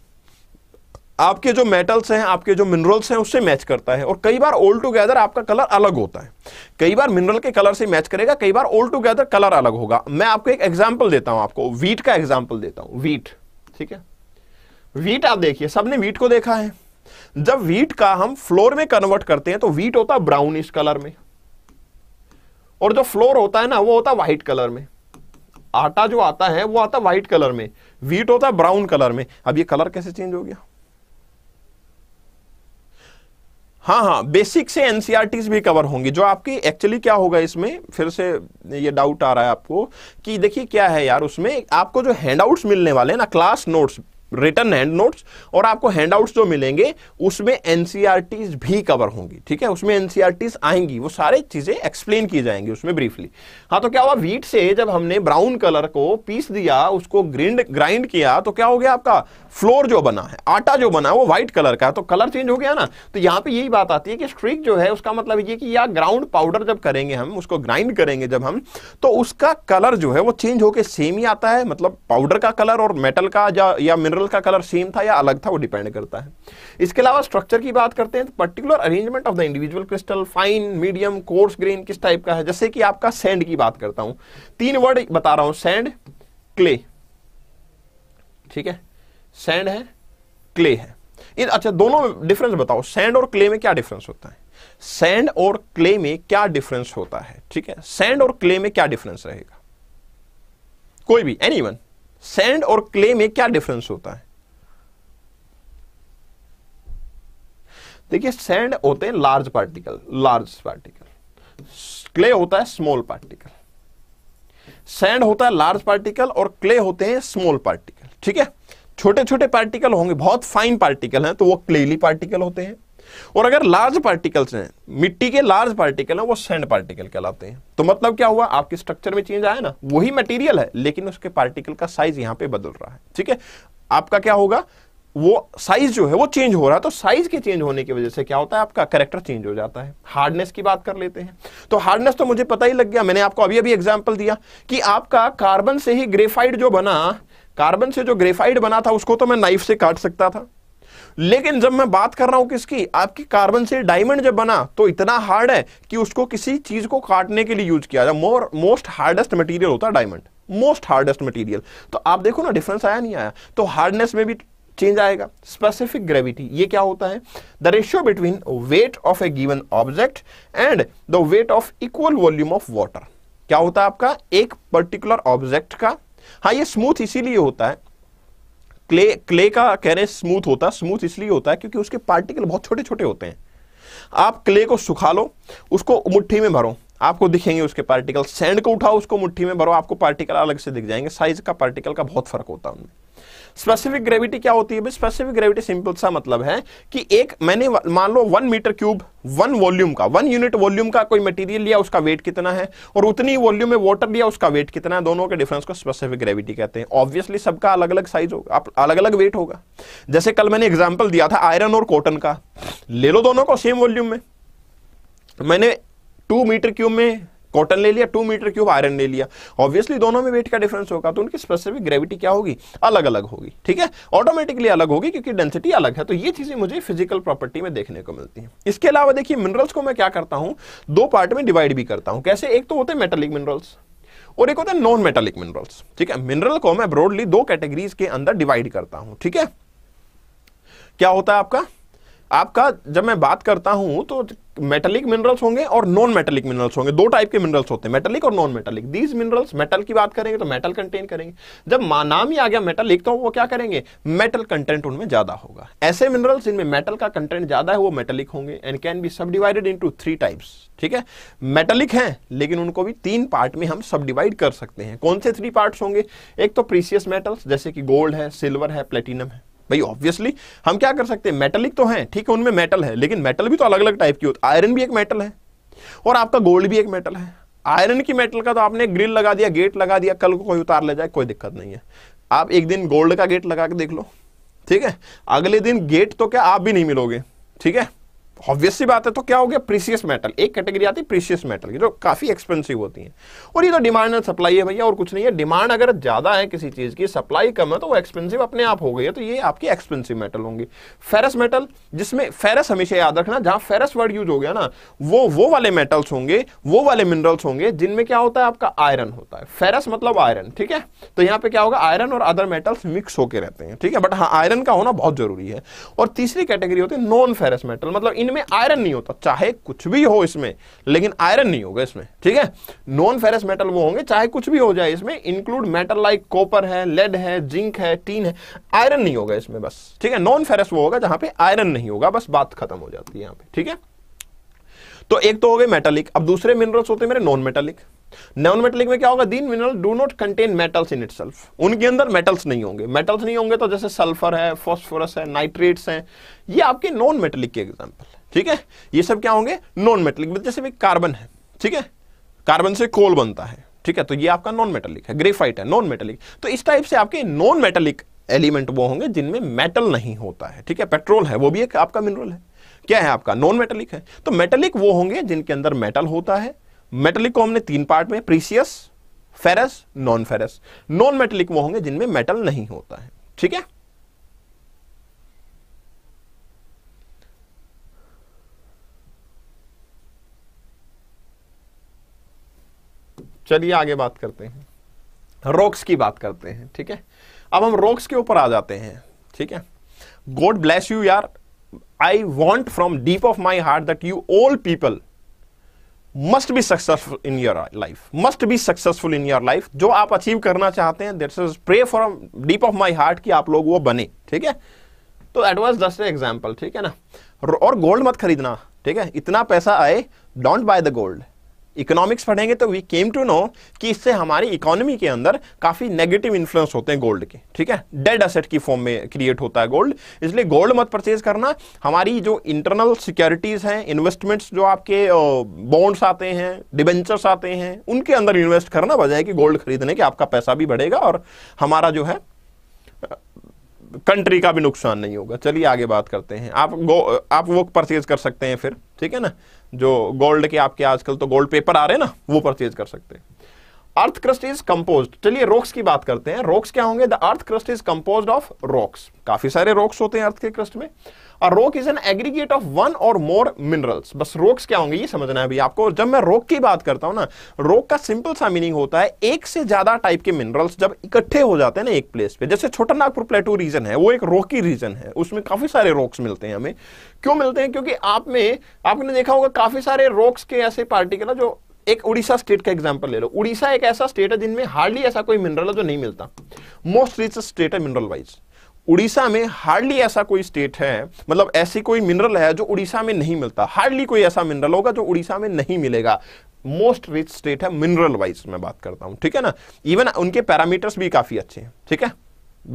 आपके जो मेटल्स हैं आपके जो मिनरल्स हैं उससे मैच करता है और कई बार ओल्ड टुगेदर आपका कलर अलग होता है कई बार मिनरल के कलर से मैच करेगा कई बार ओल्ड टुगेदर कलर अलग होगा मैं आपको एक एग्जाम्पल देता हूं आपको वीट का एग्जाम्पल देता हूं वीट ठीक है वीट आप देखिए सबने वीट को देखा है जब वीट का हम फ्लोर में कन्वर्ट करते हैं तो वीट होता है ब्राउन इस कलर में और जो फ्लोर होता है ना वो होता है व्हाइट कलर में आटा जो आता है वो आता है व्हाइट कलर में व्हीट होता है ब्राउन कलर में अब ये कलर कैसे चेंज हो गया हाँ हाँ बेसिक से एनसीआरटीज भी कवर होंगी जो आपकी एक्चुअली क्या होगा इसमें फिर से ये डाउट आ रहा है आपको कि देखिए क्या है यार उसमें आपको जो हैंडआउट्स मिलने वाले हैं ना class notes return hand notes और आपको हैंड आउट्स जो मिलेंगे उसमें एनसीआरटीज e भी कवर होंगी ठीक है उसमें एनसीआरटीज e आएंगी वो सारी चीजें एक्सप्लेन की जाएंगी उसमें ब्रीफली हाँ तो क्या हुआ वीट से जब हमने ब्राउन कलर को पीस दिया उसको ग्रिंड ग्राइंड किया तो क्या हो गया आपका फ्लोर जो बना है आटा जो बना है वो व्हाइट कलर का तो कलर चेंज हो गया ना तो यहाँ पे यही बात आती है कि स्ट्रिक जो है उसका मतलब ये कि या ग्राउंड पाउडर जब करेंगे हम उसको ग्राइंड करेंगे जब हम तो उसका कलर जो है वो चेंज होकर सेम ही आता है मतलब पाउडर का कलर और मेटल का या मिनरल मेटल का कलर सेम था या अलग था वो डिपेंड करता है इसके अलावा स्ट्रक्चर की बात करते हैं तो particular arrangement of the individual crystal fine medium coarse grain किस टाइप का है जैसे कि आपका सैंड की बात करता हूं तीन वर्ड बता रहा हूं सैंड क्ले ठीक है सैंड है क्ले है इन अच्छा दोनों में डिफरेंस बताओ सैंड और क्ले में क्या डिफरेंस होता है सैंड और क्ले में क्या डिफरेंस होता है ठीक है सैंड और क्ले में क्या डिफरेंस रहेगा कोई भी एनीवन सैंड और क्ले में क्या डिफरेंस होता है देखिए सैंड होते हैं large particle large particle clay होता है स्मॉल पार्टिकल सैंड होता है लार्ज पार्टिकल और क्ले होते हैं स्मॉल पार्टिकल ठीक है छोटे छोटे पार्टिकल होंगे बहुत फाइन पार्टिकल हैं तो वो क्लेली पार्टिकल होते हैं और अगर लार्ज पार्टिकल्स हैं मिट्टी के लार्ज पार्टिकल हैं वो सैंड पार्टिकल कहलाते हैं तो मतलब क्या हुआ आपके स्ट्रक्चर में चेंज आया ना वही मटेरियल है लेकिन उसके पार्टिकल का साइज यहां पे बदल रहा है ठीक है आपका क्या होगा वो साइज जो है वो चेंज हो रहा है तो साइज के चेंज होने की वजह से क्या होता है आपका करेक्टर चेंज हो जाता है हार्डनेस की बात कर लेते हैं तो हार्डनेस तो मुझे पता ही लग गया मैंने आपको अभी अभी एग्जाम्पल दिया कि आपका कार्बन से ही ग्रेफाइड जो बना कार्बन से जो ग्रेफाइड बना था उसको तो मैं नाइफ से काट सकता था लेकिन जब मैं बात कर रहा हूं किसकी आपकी कार्बन से डायमंड जब बना तो इतना हार्ड है कि उसको किसी चीज को काटने के लिए यूज किया जाए मोर मोस्ट हार्डेस्ट मटीरियल होता है डायमंड मोस्ट हार्डेस्ट मटीरियल तो आप देखो ना डिफरेंस आया नहीं आया तो हार्डनेस में भी चेंज आएगा स्पेसिफिक ग्रेविटी ये क्या होता है the ratio between weight of a given object and the weight of equal volume of water क्या होता है आपका एक पर्टिकुलर ऑब्जेक्ट का हाँ ये स्मूथ इसीलिए होता है क्ले क्ले का कह रहे हैं स्मूथ होता है स्मूथ इसलिए होता है क्योंकि उसके पार्टिकल बहुत छोटे छोटे होते हैं आप क्ले को सुखा लो उसको मुट्ठी में भरो आपको दिखेंगे उसके पार्टिकल सैंड को उठाओ उसको मुट्ठी में भरो आपको पार्टिकल अलग से दिख जाएंगे साइज का पार्टिकल का बहुत फर्क होता है उनमें स्पेसिफिक ग्रेविटी क्या होती है स्पेसिफिक ग्रेविटी सिंपल सा मतलब है कि एक मैंने मान लो one metre cube one volume का वन यूनिट वॉल्यूम का कोई मटेरियल लिया उसका वेट कितना है और उतनी वॉल्यूम में वाटर लिया उसका वेट कितना है दोनों के डिफरेंस को स्पेसिफिक ग्रेविटी कहते हैं ऑब्वियसली सबका अलग अलग साइज होगा अलग अलग वेट होगा जैसे कल मैंने एग्जाम्पल दिया था आयरन और कॉटन का ले लो दोनों को सेम वॉल्यूम में मैंने टू मीटर क्यूब में कॉटन ले लिया टू मीटर क्यूब आयरन ले लिया ऑब्वियसली दोनों में वेट का डिफरेंस होगा तो उनकी स्पेसिफिक ग्रेविटी क्या होगी अलग अलग होगी ठीक है ऑटोमेटिकली अलग होगी क्योंकि डेंसिटी अलग है तो ये चीजें मुझे फिजिकल प्रॉपर्टी में देखने को मिलती है इसके अलावा देखिए मिनरल्स को मैं क्या करता हूं दो पार्ट में डिवाइड भी करता हूं कैसे एक तो होते हैं मेटेलिक मिनरल्स और एक होता है नॉन मेटेलिक मिनरल्स ठीक है मिनरल को मैं ब्रॉडली दो कैटेगरीज के अंदर डिवाइड करता हूं ठीक है क्या होता है आपका आपका जब मैं बात करता हूं तो मेटलिक मिनरल्स होंगे और नॉन मेटलिक मिनरल्स होंगे दो टाइप के मिनरल्स होते हैं मेटलिक और non metallic these minerals metal की बात करेंगे तो मेटल कंटेन करेंगे जब नाम ही आ गया मेटलिक तो वो क्या करेंगे मेटल कंटेंट उनमें ज्यादा होगा ऐसे मिनरल्स जिनमें मेटल का कंटेंट ज्यादा है वो मेटलिक होंगे and can be subdivided into three types ठीक है मेटलिक हैं लेकिन उनको भी तीन पार्ट में हम सब डिवाइड कर सकते हैं कौन से थ्री पार्ट्स होंगे एक तो प्रीसियस मेटल्स जैसे कि गोल्ड है सिल्वर है प्लेटिनम है भाई ऑब्वियसली हम क्या कर सकते हैं मेटलिक तो हैं ठीक है उनमें मेटल है लेकिन मेटल भी तो अलग अलग टाइप की होती है आयरन भी एक मेटल है और आपका गोल्ड भी एक मेटल है आयरन की मेटल का तो आपने ग्रिल लगा दिया गेट लगा दिया कल को कोई उतार ले जाए कोई दिक्कत नहीं है आप एक दिन गोल्ड का गेट लगा के देख लो ठीक है अगले दिन गेट तो क्या आप भी नहीं मिलोगे ठीक है ऑब्वियस सी बात है तो क्या हो गया प्रीसियस मेटल एक कैटेगरी आती है प्रीसियस मेटल की जो काफ़ी एक्सपेंसिव होती है और ये तो डिमांड एंड सप्लाई है भैया और कुछ नहीं है डिमांड अगर ज़्यादा है किसी चीज़ की सप्लाई कम है तो वो एक्सपेंसिव अपने आप हो गई है तो ये आपकी एक्सपेंसिव मेटल होंगी फेरस मेटल जिसमें फेरस हमेशा याद रखना जहां फेरस वर्ड यूज हो गया ना वो वो वाले मेटल्स होंगे वो वाले मिनरल्स होंगे जिनमें क्या होता है आपका आयरन होता है फेरस मतलब आयरन ठीक है तो यहाँ पे क्या होगा आयरन और अदर मेटल्स मिक्स होकर रहते हैं ठीक है बट हाँ आयरन का होना बहुत जरूरी है और तीसरी कैटेगरी होती है नॉन फेरस मेटल मतलब इनमें में आयरन नहीं होता चाहे कुछ भी हो इसमें लेकिन आयरन नहीं होगा इसमें ठीक है नॉन फेरस मेटल वो होंगे चाहे कुछ भी हो जाए इसमें इंक्लूड मेटल लाइक कॉपर है लेड है जिंक है टीन है आयरन नहीं होगा इसमें बस ठीक है नॉन फेरस वो होगा जहां पे आयरन नहीं होगा बस बात खत्म हो जाती है यहाँ पे ठीक है तो एक तो हो गए मेटलिक अब दूसरे मिनरल्स होते हैं मेरे नॉन मेटलिक नॉन मेटलिक में क्या होगा these mineral do not contain metals in itself उनके अंदर मेटल्स नहीं होंगे मेटल्स नहीं होंगे तो जैसे सल्फर है फॉस्फोरस है नाइट्रेट्स हैं ये आपके नॉन मेटलिक के एग्जांपल ठीक है ये सब क्या होंगे नॉन मेटलिक मतलब जैसे भी कार्बन है ठीक है कार्बन से कोल बनता है ठीक है तो ये आपका नॉन मेटलिक है ग्रेफाइट है नॉन मेटलिक तो इस टाइप से आपके नॉन मेटलिक एलिमेंट वो होंगे जिनमें मेटल नहीं होता है ठीक है पेट्रोल है वो भी एक आपका मिनरल है क्या है आपका नॉन मेटलिक है तो मेटलिक वो होंगे जिनके अंदर मेटल होता है मेटलिक को हमने तीन पार्ट में precious ferrous non ferrous non metallic वो होंगे जिनमें मेटल नहीं होता है ठीक है चलिए आगे बात करते हैं रोक्स की बात करते हैं ठीक है अब हम रोक्स के ऊपर आ जाते हैं ठीक है गॉड ब्लेस यू यार I want from deep of my heart that you all people must be successful in your life must be successful in your life जो आप अचीव करना चाहते हैं that's is pray from deep of my heart कि आप लोग वो बने ठीक है तो दैट वॉज जस्ट एग्जाम्पल ठीक है ना और गोल्ड मत खरीदना ठीक है इतना पैसा आए don't buy the gold economics पढ़ेंगे तो वी केम टू नो कि इससे हमारी इकोनॉमी के अंदर काफ़ी नेगेटिव इन्फ्लुएंस होते हैं गोल्ड के ठीक है डेड असेट की फॉर्म में क्रिएट होता है गोल्ड इसलिए गोल्ड मत परचेज करना हमारी जो इंटरनल सिक्योरिटीज़ हैं इन्वेस्टमेंट्स जो आपके बॉन्ड्स आते हैं डिबेंचर्स आते हैं उनके अंदर इन्वेस्ट करना वजह कि गोल्ड खरीदने के आपका पैसा भी बढ़ेगा और हमारा जो है कंट्री का भी नुकसान नहीं होगा चलिए आगे बात करते हैं आप गो आप वो परचेज कर सकते हैं फिर ठीक है ना जो गोल्ड के आपके आजकल तो गोल्ड पेपर आ रहे हैं ना वो परचेज कर सकते हैं अर्थ क्रस्ट इज कंपोज चलिए रॉक्स की बात करते हैं रॉक्स क्या होंगे the earth crust is compose of rocks काफी सारे रॉक्स होते हैं अर्थ के क्रस्ट में और rock is an aggregate of one और मोर मिनरल्स बस रॉक्स क्या होंगे ये समझना है अभी आपको जब मैं रॉक की बात करता हूं ना रॉक का सिंपल सा मीनिंग होता है एक से ज्यादा टाइप के मिनरल्स जब इकट्ठे हो जाते हैं ना एक प्लेस पे जैसे छोटा नागपुर प्लेटू रीजन है वो एक रॉकी रीजन है उसमें काफी सारे रॉक्स मिलते हैं हमें क्यों मिलते हैं क्योंकि आप में आपने देखा होगा काफी सारे रॉक्स के ऐसे पार्टिकल जो एक उड़ीसा स्टेट का एग्जाम्पल ले लो उड़ीसा एक ऐसा स्टेट है जिनमें हार्डली ऐसा कोई मिनरल है जो नहीं मिलता मोस्ट रिच स्टेट है मिनरल वाइज उड़ीसा में हार्डली ऐसा कोई स्टेट है मतलब ऐसी कोई मिनरल है जो उड़ीसा में नहीं मिलता हार्डली कोई ऐसा मिनरल होगा जो उड़ीसा में नहीं मिलेगा मोस्ट रिच स्टेट है मिनरल वाइज मैं बात करता हूं ठीक है ना इवन उनके पैरामीटर्स भी काफी अच्छे हैं ठीक है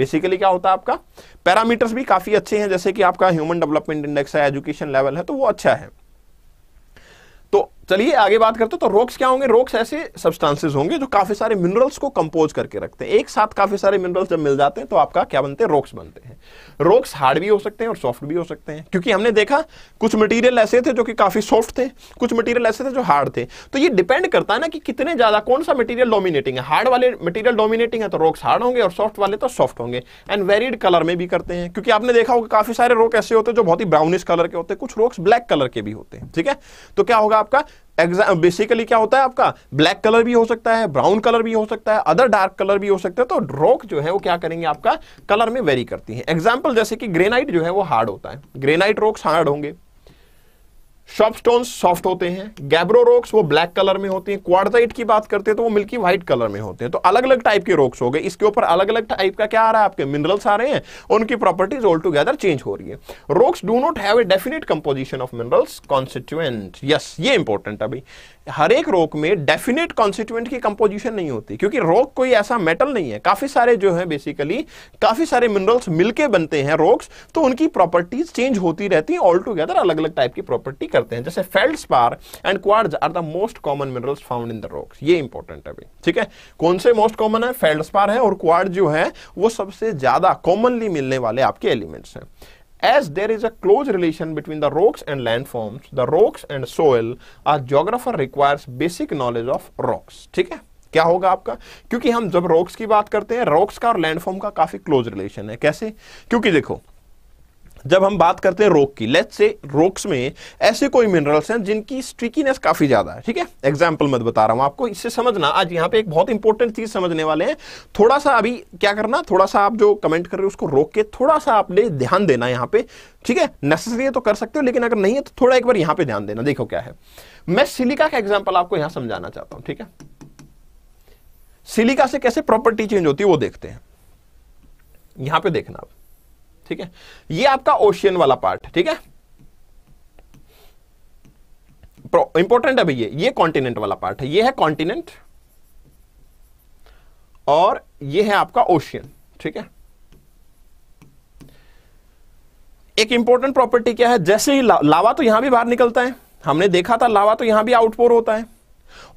बेसिकली क्या होता है आपका पैरामीटर्स भी काफी अच्छे हैं जैसे कि आपका ह्यूमन डेवलपमेंट इंडेक्स है एजुकेशन लेवल है तो वो अच्छा है तो चलिए आगे बात करते हैं तो रोक्स क्या होंगे रोक्स ऐसे सब्सटेंसेस होंगे जो काफी सारे मिनरल्स को कंपोज करके रखते हैं एक साथ काफी सारे मिनरल्स जब मिल जाते हैं तो आपका क्या बनते हैं रोक्स बनते हैं रोक्स हार्ड भी हो सकते हैं और सॉफ्ट भी हो सकते हैं क्योंकि हमने देखा कुछ मटीरियल ऐसे थे जो कि काफी सॉफ्ट थे कुछ मटीरियल ऐसे थे जो हार्ड थे तो ये डिपेंड करता है ना कि कितने ज्यादा कौन सा मटीरियल डोमिनेटिंग है हार्ड वाले मटीरियल डोमिनेटिंग है तो रोक्स हार्ड होंगे और सॉफ्ट वाले तो सॉफ्ट होंगे एंड वेरिड कलर में भी करते हैं क्योंकि आपने देखा होगा काफी सारे रोक ऐसे होते हैं जो बहुत ही ब्राउनिश कलर के होते हैं कुछ रोक्स ब्लैक कलर के भी होते हैं ठीक है तो क्या होगा आपका एग्जाम बेसिकली क्या होता है आपका ब्लैक कलर भी हो सकता है ब्राउन कलर भी हो सकता है अदर डार्क कलर भी हो सकता है तो रॉक जो है वो क्या करेंगे आपका कलर में वेरी करती है एग्जाम्पल जैसे कि ग्रेनाइट जो है वो हार्ड होता है ग्रेनाइट रॉक्स हार्ड होंगे शॉप स्टोन सॉफ्ट होते हैं गैब्रो रोक्स वो ब्लैक कलर में होते हैं क्वारजाइट की बात करते हैं तो वो मिल्की व्हाइट कलर में होते हैं तो अलग अलग टाइप के रोक्स हो गए इसके ऊपर अलग अलग टाइप का क्या आ रहा है आपके मिनरल्स आ रहे हैं उनकी प्रॉपर्टीज ऑल टूगेदर चेंज हो रही है rocks do not have a definite composition of minerals constituent yes ये इंपॉर्टेंट है भाई हर एक रोक में डेफिनेट कॉन्स्टिट्यूएंट की कंपोजिशन नहीं होती क्योंकि रोक कोई ऐसा मेटल नहीं है काफी सारे जो है बेसिकली काफी सारे मिनरल्स मिलके बनते हैं रोक्स तो उनकी प्रॉपर्टीज चेंज होती रहती है ऑल टुगेदर अलग अलग टाइप की प्रॉपर्टी करते हैं जैसे feldspar and quartz are the most common minerals found in the rocks ये इंपॉर्टेंट है ठीक है कौन से मोस्ट कॉमन है फेल्ड स्पार है और क्वार्ज जो है वो सबसे ज्यादा कॉमनली मिलने वाले आपके एलिमेंट्स हैं As there is a close relation between the rocks and landforms, the rocks and soil, a geographer requires basic knowledge of rocks. theek hai क्या होगा आपका क्योंकि हम जब रॉक्स की बात करते हैं रॉक्स का और लैंडफॉर्म का काफी क्लोज रिलेशन है कैसे क्योंकि देखो जब हम बात करते हैं रोक की लेट्स से रोक्स में ऐसे कोई मिनरल्स हैं जिनकी स्ट्रिकीनेस काफ़ी ज़्यादा है ठीक है एग्जाम्पल मत बता रहा हूं आपको इससे समझना आज यहाँ पे एक बहुत इंपॉर्टेंट चीज़ समझने वाले हैं थोड़ा सा अभी क्या करना थोड़ा सा आप जो कमेंट कर रहे हो उसको रोक के थोड़ा सा आपने ध्यान देना यहाँ पे ठीक है नेसेसरी है तो कर सकते हो लेकिन अगर नहीं है तो थोड़ा एक बार यहाँ पे ध्यान देना देखो क्या है मैं सिलिका का एग्जाम्पल आपको यहां समझाना चाहता हूं ठीक है सिलिका से कैसे प्रॉपर्टी चेंज होती है वो देखते हैं यहां पर देखना आप ठीक है ये आपका ओशियन वाला पार्ट ठीक है इंपॉर्टेंट है भैया ये कॉन्टिनेंट वाला पार्ट है ये है कॉन्टिनेंट और ये है आपका ओशियन ठीक है एक इंपॉर्टेंट प्रॉपर्टी क्या है जैसे ही ला, लावा तो यहां भी बाहर निकलता है हमने देखा था लावा तो यहां भी आउटपोर होता है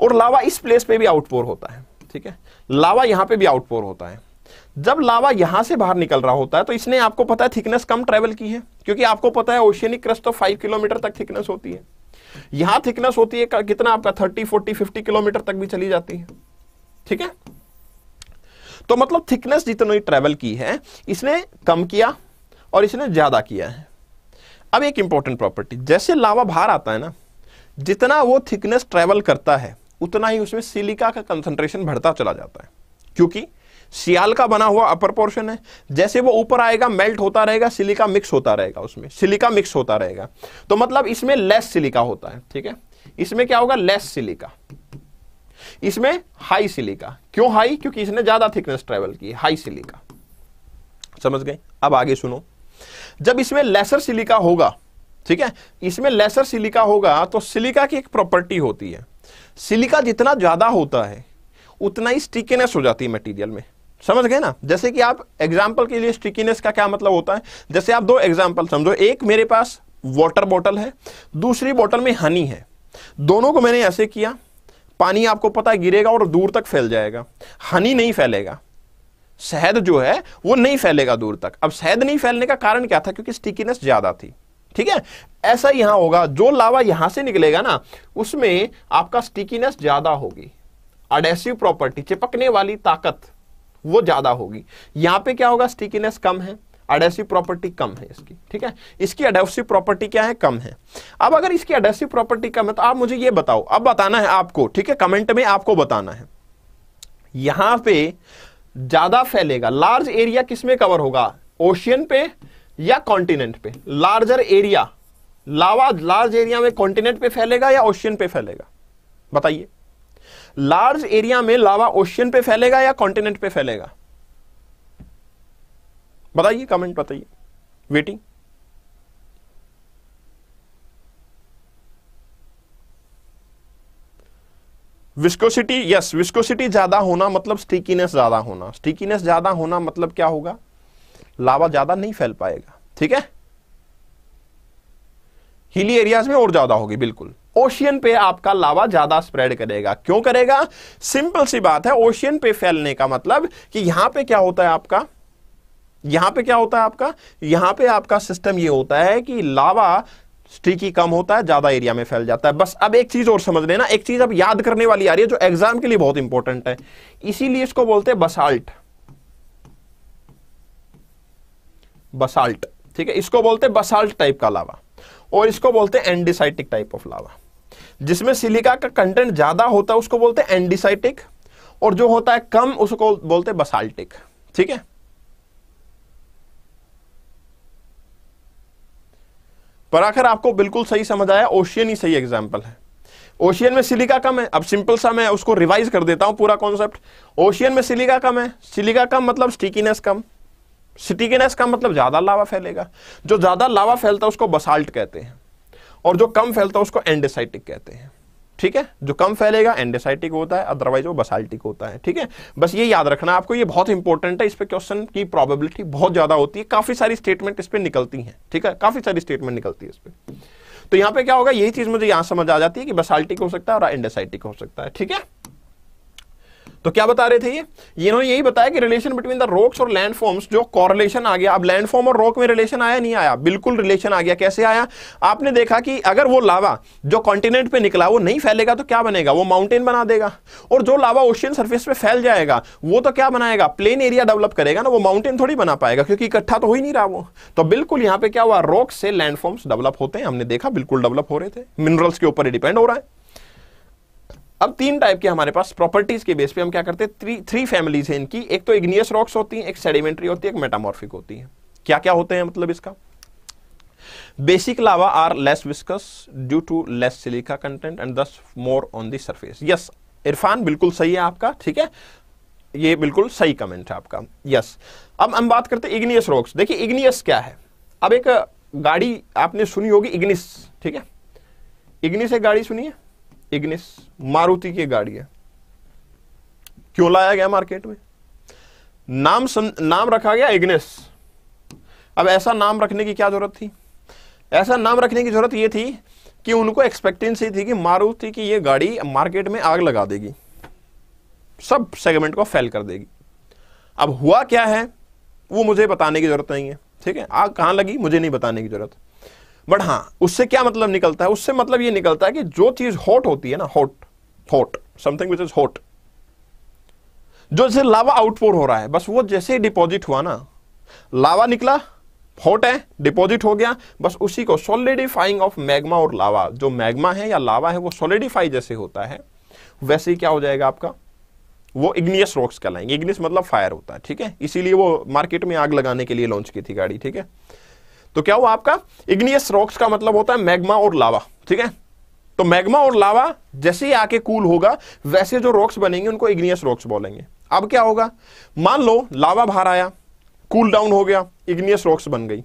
और लावा इस प्लेस पे भी आउटपोर होता है ठीक है लावा यहां पे भी आउटपोर होता है जब लावा यहां से बाहर निकल रहा होता है तो इसने आपको पता है थिकनेस कम ट्रेवल की है क्योंकि आपको पता है ओशियनिक क्रस्ट तो फाइव किलोमीटर तक थिकनेस होती है यहां थिकनेस होती है कितना आपका थर्टी फोर्टी फिफ्टी किलोमीटर तक भी चली जाती है ठीक है तो मतलब थिकनेस जितनी ट्रेवल की है इसने कम किया और इसने ज्यादा किया है अब एक इंपॉर्टेंट प्रॉपर्टी जैसे लावा बाहर आता है ना जितना वो थिकनेस ट्रेवल करता है उतना ही उसमें सिलिका का कंसंट्रेशन बढ़ता चला जाता है क्योंकि सियाल का बना हुआ अपर पोर्शन है जैसे वो ऊपर आएगा मेल्ट होता रहेगा सिलिका मिक्स होता रहेगा उसमें सिलिका मिक्स होता रहेगा तो मतलब इसमें लेस सिलिका होता है ठीक है इसमें क्या होगा लेस सिलिका इसमें हाई सिलिका क्यों हाई क्योंकि इसने ज्यादा थिकनेस ट्रेवल की हाई सिलिका समझ गए अब आगे सुनो जब इसमें लेसर सिलिका होगा ठीक है इसमें लेसर सिलिका होगा तो सिलिका की एक प्रॉपर्टी होती है सिलिका जितना ज्यादा होता है उतना ही स्टिकीनेस हो जाती है मटेरियल में समझ गए ना जैसे कि आप एग्जाम्पल के लिए स्टिकीनेस का क्या मतलब होता है जैसे आप दो एग्जाम्पल समझो एक मेरे पास वाटर बॉटल है दूसरी बॉटल में हनी है दोनों को मैंने ऐसे किया पानी आपको पता है गिरेगा और दूर तक फैल जाएगा हनी नहीं फैलेगा शहद जो है वो नहीं फैलेगा दूर तक अब शहद नहीं फैलने का कारण क्या था क्योंकि स्टिकीनेस ज्यादा थी ठीक है ऐसा यहां होगा जो लावा यहां से निकलेगा ना उसमें आपका स्टिकीनेस ज्यादा होगी अडेसिव प्रॉपर्टी चिपकने वाली ताकत वो ज़्यादा होगी यहां पे क्या होगा स्टिकीनेस कम है अडेसिव प्रॉपर्टी कम है इसकी ठीक है इसकी अडेसिव प्रॉपर्टी क्या है कम है अब अगर इसकी अडेसिव प्रॉपर्टी कम है तो आप मुझे ये बताओ अब बताना है आपको ठीक है कमेंट में आपको बताना है यहां पे ज्यादा फैलेगा लार्ज एरिया किसमें कवर होगा ओशियन पे या कॉन्टिनेंट पे larger area lava large area में कॉन्टिनेंट पे फैलेगा या ओशियन पे फैलेगा बताइए लार्ज एरिया में लावा ओशियन पे फैलेगा या कॉन्टिनेंट पे फैलेगा बताइए कमेंट बताइए वेटिंग विस्कोसिटी यस विस्कोसिटी ज्यादा होना मतलब स्टिकीनेस ज्यादा होना स्टिकीनेस ज्यादा होना मतलब क्या होगा लावा ज्यादा नहीं फैल पाएगा ठीक है हिली एरियाज में और ज्यादा होगी बिल्कुल ओशियन पे आपका लावा ज्यादा स्प्रेड करेगा क्यों करेगा सिंपल सी बात है ओशियन पे फैलने का मतलब कि यहां पे क्या होता है आपका यहां पे क्या होता है आपका यहां पे आपका सिस्टम ये होता है कि लावा स्टिकी कम होता है ज्यादा एरिया में फैल जाता है बस अब एक चीज और समझ लेना एक चीज अब याद करने वाली आ रही है जो एग्जाम के लिए बहुत इंपॉर्टेंट है इसीलिए इसको बोलते हैं बसाल्ट बसाल्ट ठीक है इसको बोलते हैं बसाल्ट टाइप का लावा और इसको बोलते हैं एंडिसाइटिक टाइप ऑफ लावा जिसमें सिलिका का कंटेंट ज्यादा होता है उसको बोलते हैं एंडिसाइटिक और जो होता है कम उसको बोलते हैं बसाल्टिक ठीक है पर आखिर आपको बिल्कुल सही समझ आया ओशियन ही सही एग्जाम्पल है ओशियन में सिलिका कम है अब सिंपल सा मैं उसको रिवाइज कर देता हूं पूरा कॉन्सेप्ट ओशियन में सिलिका कम है सिलिका कम मतलब स्टिकीनेस कम सिटिकेनेस का मतलब ज्यादा लावा फैलेगा जो ज्यादा लावा फैलता है उसको बसाल्ट कहते हैं और जो कम फैलता है उसको एंडेसाइटिक कहते हैं ठीक है जो कम फैलेगा एंडेसाइटिक होता है अदरवाइज वो बसाल्टिक होता है ठीक है बस ये याद रखना आपको ये बहुत इंपॉर्टेंट है इस पर क्वेश्चन की प्रॉबेबिलिटी बहुत ज्यादा होती है काफी सारी स्टेटमेंट इस पर निकलती है ठीक है काफी सारी स्टेटमेंट निकलती है इस पर तो यहां पे क्या होगा यही चीज मुझे यहां समझ आ जाती है कि बसाल्टिक हो सकता है और एंडेसाइटिक हो सकता है ठीक है तो क्या बता रहे थे ये इन्होंने यही बताया कि रिलेशन बिटवीन द रॉक्स और लैंडफॉर्म्स जो कॉरिलेशन आ गया अब लैंडफॉर्म और रॉक में रिलेशन आया नहीं आया बिल्कुल रिलेशन आ गया कैसे आया आपने देखा कि अगर वो लावा जो कॉन्टिनेंट पे निकला वो नहीं फैलेगा तो क्या बनेगा वो माउंटेन बना देगा और जो लावा ओशियन सर्फेस पे फैल जाएगा वो तो क्या बनाएगा प्लेन एरिया डेवलप करेगा ना वो माउंटेन थोड़ी बना पाएगा क्योंकि इकट्ठा तो हो ही नहीं रहा वो तो बिल्कुल यहाँ पे क्या हुआ रॉक से लैंडफॉर्म्स डेवलप होते हैं हमने देखा बिल्कुल डेवलप हो रहे थे मिनरल्स के ऊपर डिपेंड हो रहा है अब तीन टाइप के हमारे पास प्रॉपर्टीज के बेस पे हम क्या करते हैं थ्री थ्री फैमिलीज हैं इनकी एक तो इग्नियस रॉक्स होती हैं एक सेडिमेंट्री होती है एक मेटामॉर्फिक होती है क्या क्या होते हैं मतलब इसका basic lava are less viscous due to less silica content and thus more on the surface yes Irfan बिल्कुल सही है आपका ठीक है ये बिल्कुल सही कमेंट है आपका यस yes. अब हम बात करते हैं इग्नियस रॉक्स देखिए इग्नियस क्या है अब एक गाड़ी आपने सुनी होगी इग्निस ठीक है इग्निस एक गाड़ी सुनी है इग्निस मारुति की गाड़ी है क्यों लाया गया मार्केट में नाम सं, नाम रखा गया इग्निस अब ऐसा नाम रखने की क्या जरूरत थी ऐसा नाम रखने की जरूरत यह थी कि उनको एक्सपेक्टेंसी थी कि मारुति की यह गाड़ी मार्केट में आग लगा देगी सब सेगमेंट को फेल कर देगी अब हुआ क्या है वो मुझे बताने की जरूरत नहीं है ठीक है आग कहां लगी मुझे नहीं बताने की जरूरत बट हाँ उससे क्या मतलब निकलता है उससे मतलब ये निकलता है कि जो चीज हॉट होती है ना hot hot something which is hot जो जैसे लावा आउटपोर हो रहा है बस वो जैसे ही डिपॉजिट हुआ ना लावा निकला हॉट है डिपॉजिट हो गया बस उसी को सॉलिडिफाइंग ऑफ मैग्मा और लावा जो मैग्मा है या लावा है वो सॉलिडिफाई जैसे होता है वैसे ही क्या हो जाएगा आपका वो इग्नियस रॉक्स कहलाएंगे इग्नियस मतलब फायर होता है ठीक है इसीलिए वो मार्केट में आग लगाने के लिए लॉन्च की थी गाड़ी ठीक है तो क्या हुआ आपका इग्नियस रॉक्स का मतलब होता है मैग्मा और लावा ठीक है तो मैग्मा और लावा जैसे ही आके कूल होगा वैसे जो रॉक्स बनेंगे उनको इग्नियस रॉक्स बोलेंगे अब क्या होगा मान लो लावा बाहर आया कूल डाउन हो गया इग्नियस रॉक्स बन गई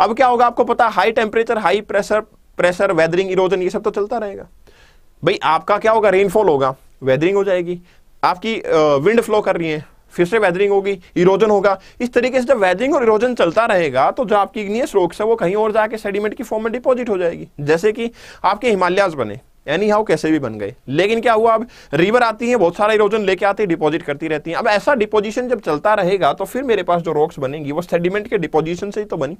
अब क्या होगा आपको पता high temperature high pressure pressure weathering erosion ये सब तो चलता रहेगा भाई आपका क्या होगा रेनफॉल होगा वेदरिंग हो जाएगी आपकी विंड फ्लो कर रही है फिर से वेदरिंग होगी इरोजन होगा इस तरीके से जब वेदरिंग और इरोजन चलता रहेगा तो जो आपकी इग्नियस रोक्स है वो कहीं और जाके सेडिमेंट की फॉर्म में डिपॉजिट हो जाएगी जैसे कि आपके हिमालयाज बने एनी हाउ कैसे भी बन गए लेकिन क्या हुआ अब रिवर आती है बहुत सारा इरोजन लेके आती है डिपॉजिट करती रहती है अब ऐसा डिपोजिशन जब चलता रहेगा तो फिर मेरे पास जो रॉक्स बनेंगी वो सेडिमेंट के डिपोजिशन से ही तो बनी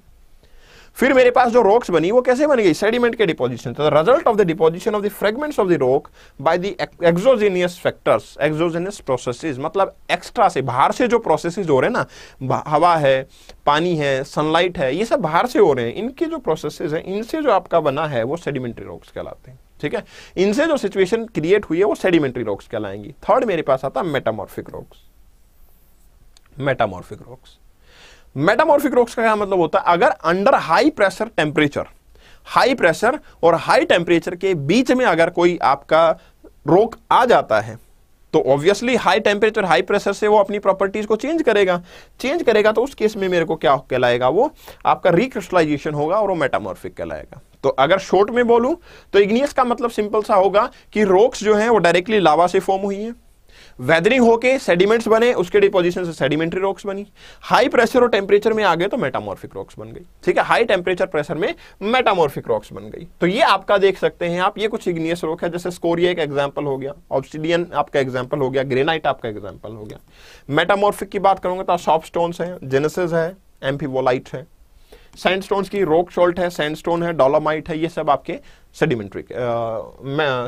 फिर मेरे पास जो रॉक्स बनी वो कैसे बन गई सेडिमेंट के डिपोजिशन तो result of the deposition of the fragments of the rock by the exogenous factors exogenous processes मतलब एक्स्ट्रा से बाहर से जो प्रोसेसेस हो रहे हैं ना हवा है पानी है सनलाइट है ये सब बाहर से हो रहे हैं इनके जो प्रोसेसेस हैं इनसे जो आपका बना है वो सेडिमेंट्री रॉक्स कहलाते हैं ठीक है इनसे जो सिचुएशन क्रिएट हुई है वो सेडिमेंट्री रॉक्स कहलाएंगी थर्ड मेरे पास आता metamorphic rocks metamorphic rocks metamorphic rocks का क्या मतलब होता है अगर under high pressure temperature high pressure और हाई टेम्परेचर के बीच में अगर कोई आपका रोक आ जाता है तो obviously high temperature high pressure से वो अपनी प्रॉपर्टीज को चेंज करेगा चेंज करेगा तो उस केस में मेरे को क्या कहलाएगा वो आपका रिक्रिस्टलाइजेशन होगा और वो मेटामॉर्फिक कहलाएगा तो अगर शॉर्ट में बोलूं तो इग्नियस का मतलब सिंपल सा होगा कि रोक्स जो है वो डायरेक्टली लावा से फॉर्म हुई है वेदरिंग होके सेडिमेंट्स बने उसके डिपोजिशन से सेडिमेंट्री रॉक्स बनी हाई प्रेशर और टेम्परेचर में आ गए तो मेटामॉर्फिक रॉक्स बन गई ठीक है हाई टेम्परेचर प्रेशर में मेटामॉर्फिक रॉक्स बन गई तो ये आपका देख सकते हैं आप ये कुछ इग्नियस रॉक है जैसे स्कोरिया एक एग्जाम्पल हो गया ऑब्सिडियन आपका एग्जाम्पल हो गया ग्रेनाइट आपका एग्जाम्पल हो गया मेटामॉर्फिक की बात करूंगा तो सॉफ्ट स्टोन है जेनेसिस है एम्फीवोलाइट है सैंडस्टोन्स की रॉक शॉल्ट है सैंडस्टोन है डोलामाइट है ये सब आपके सेडिमेंट्री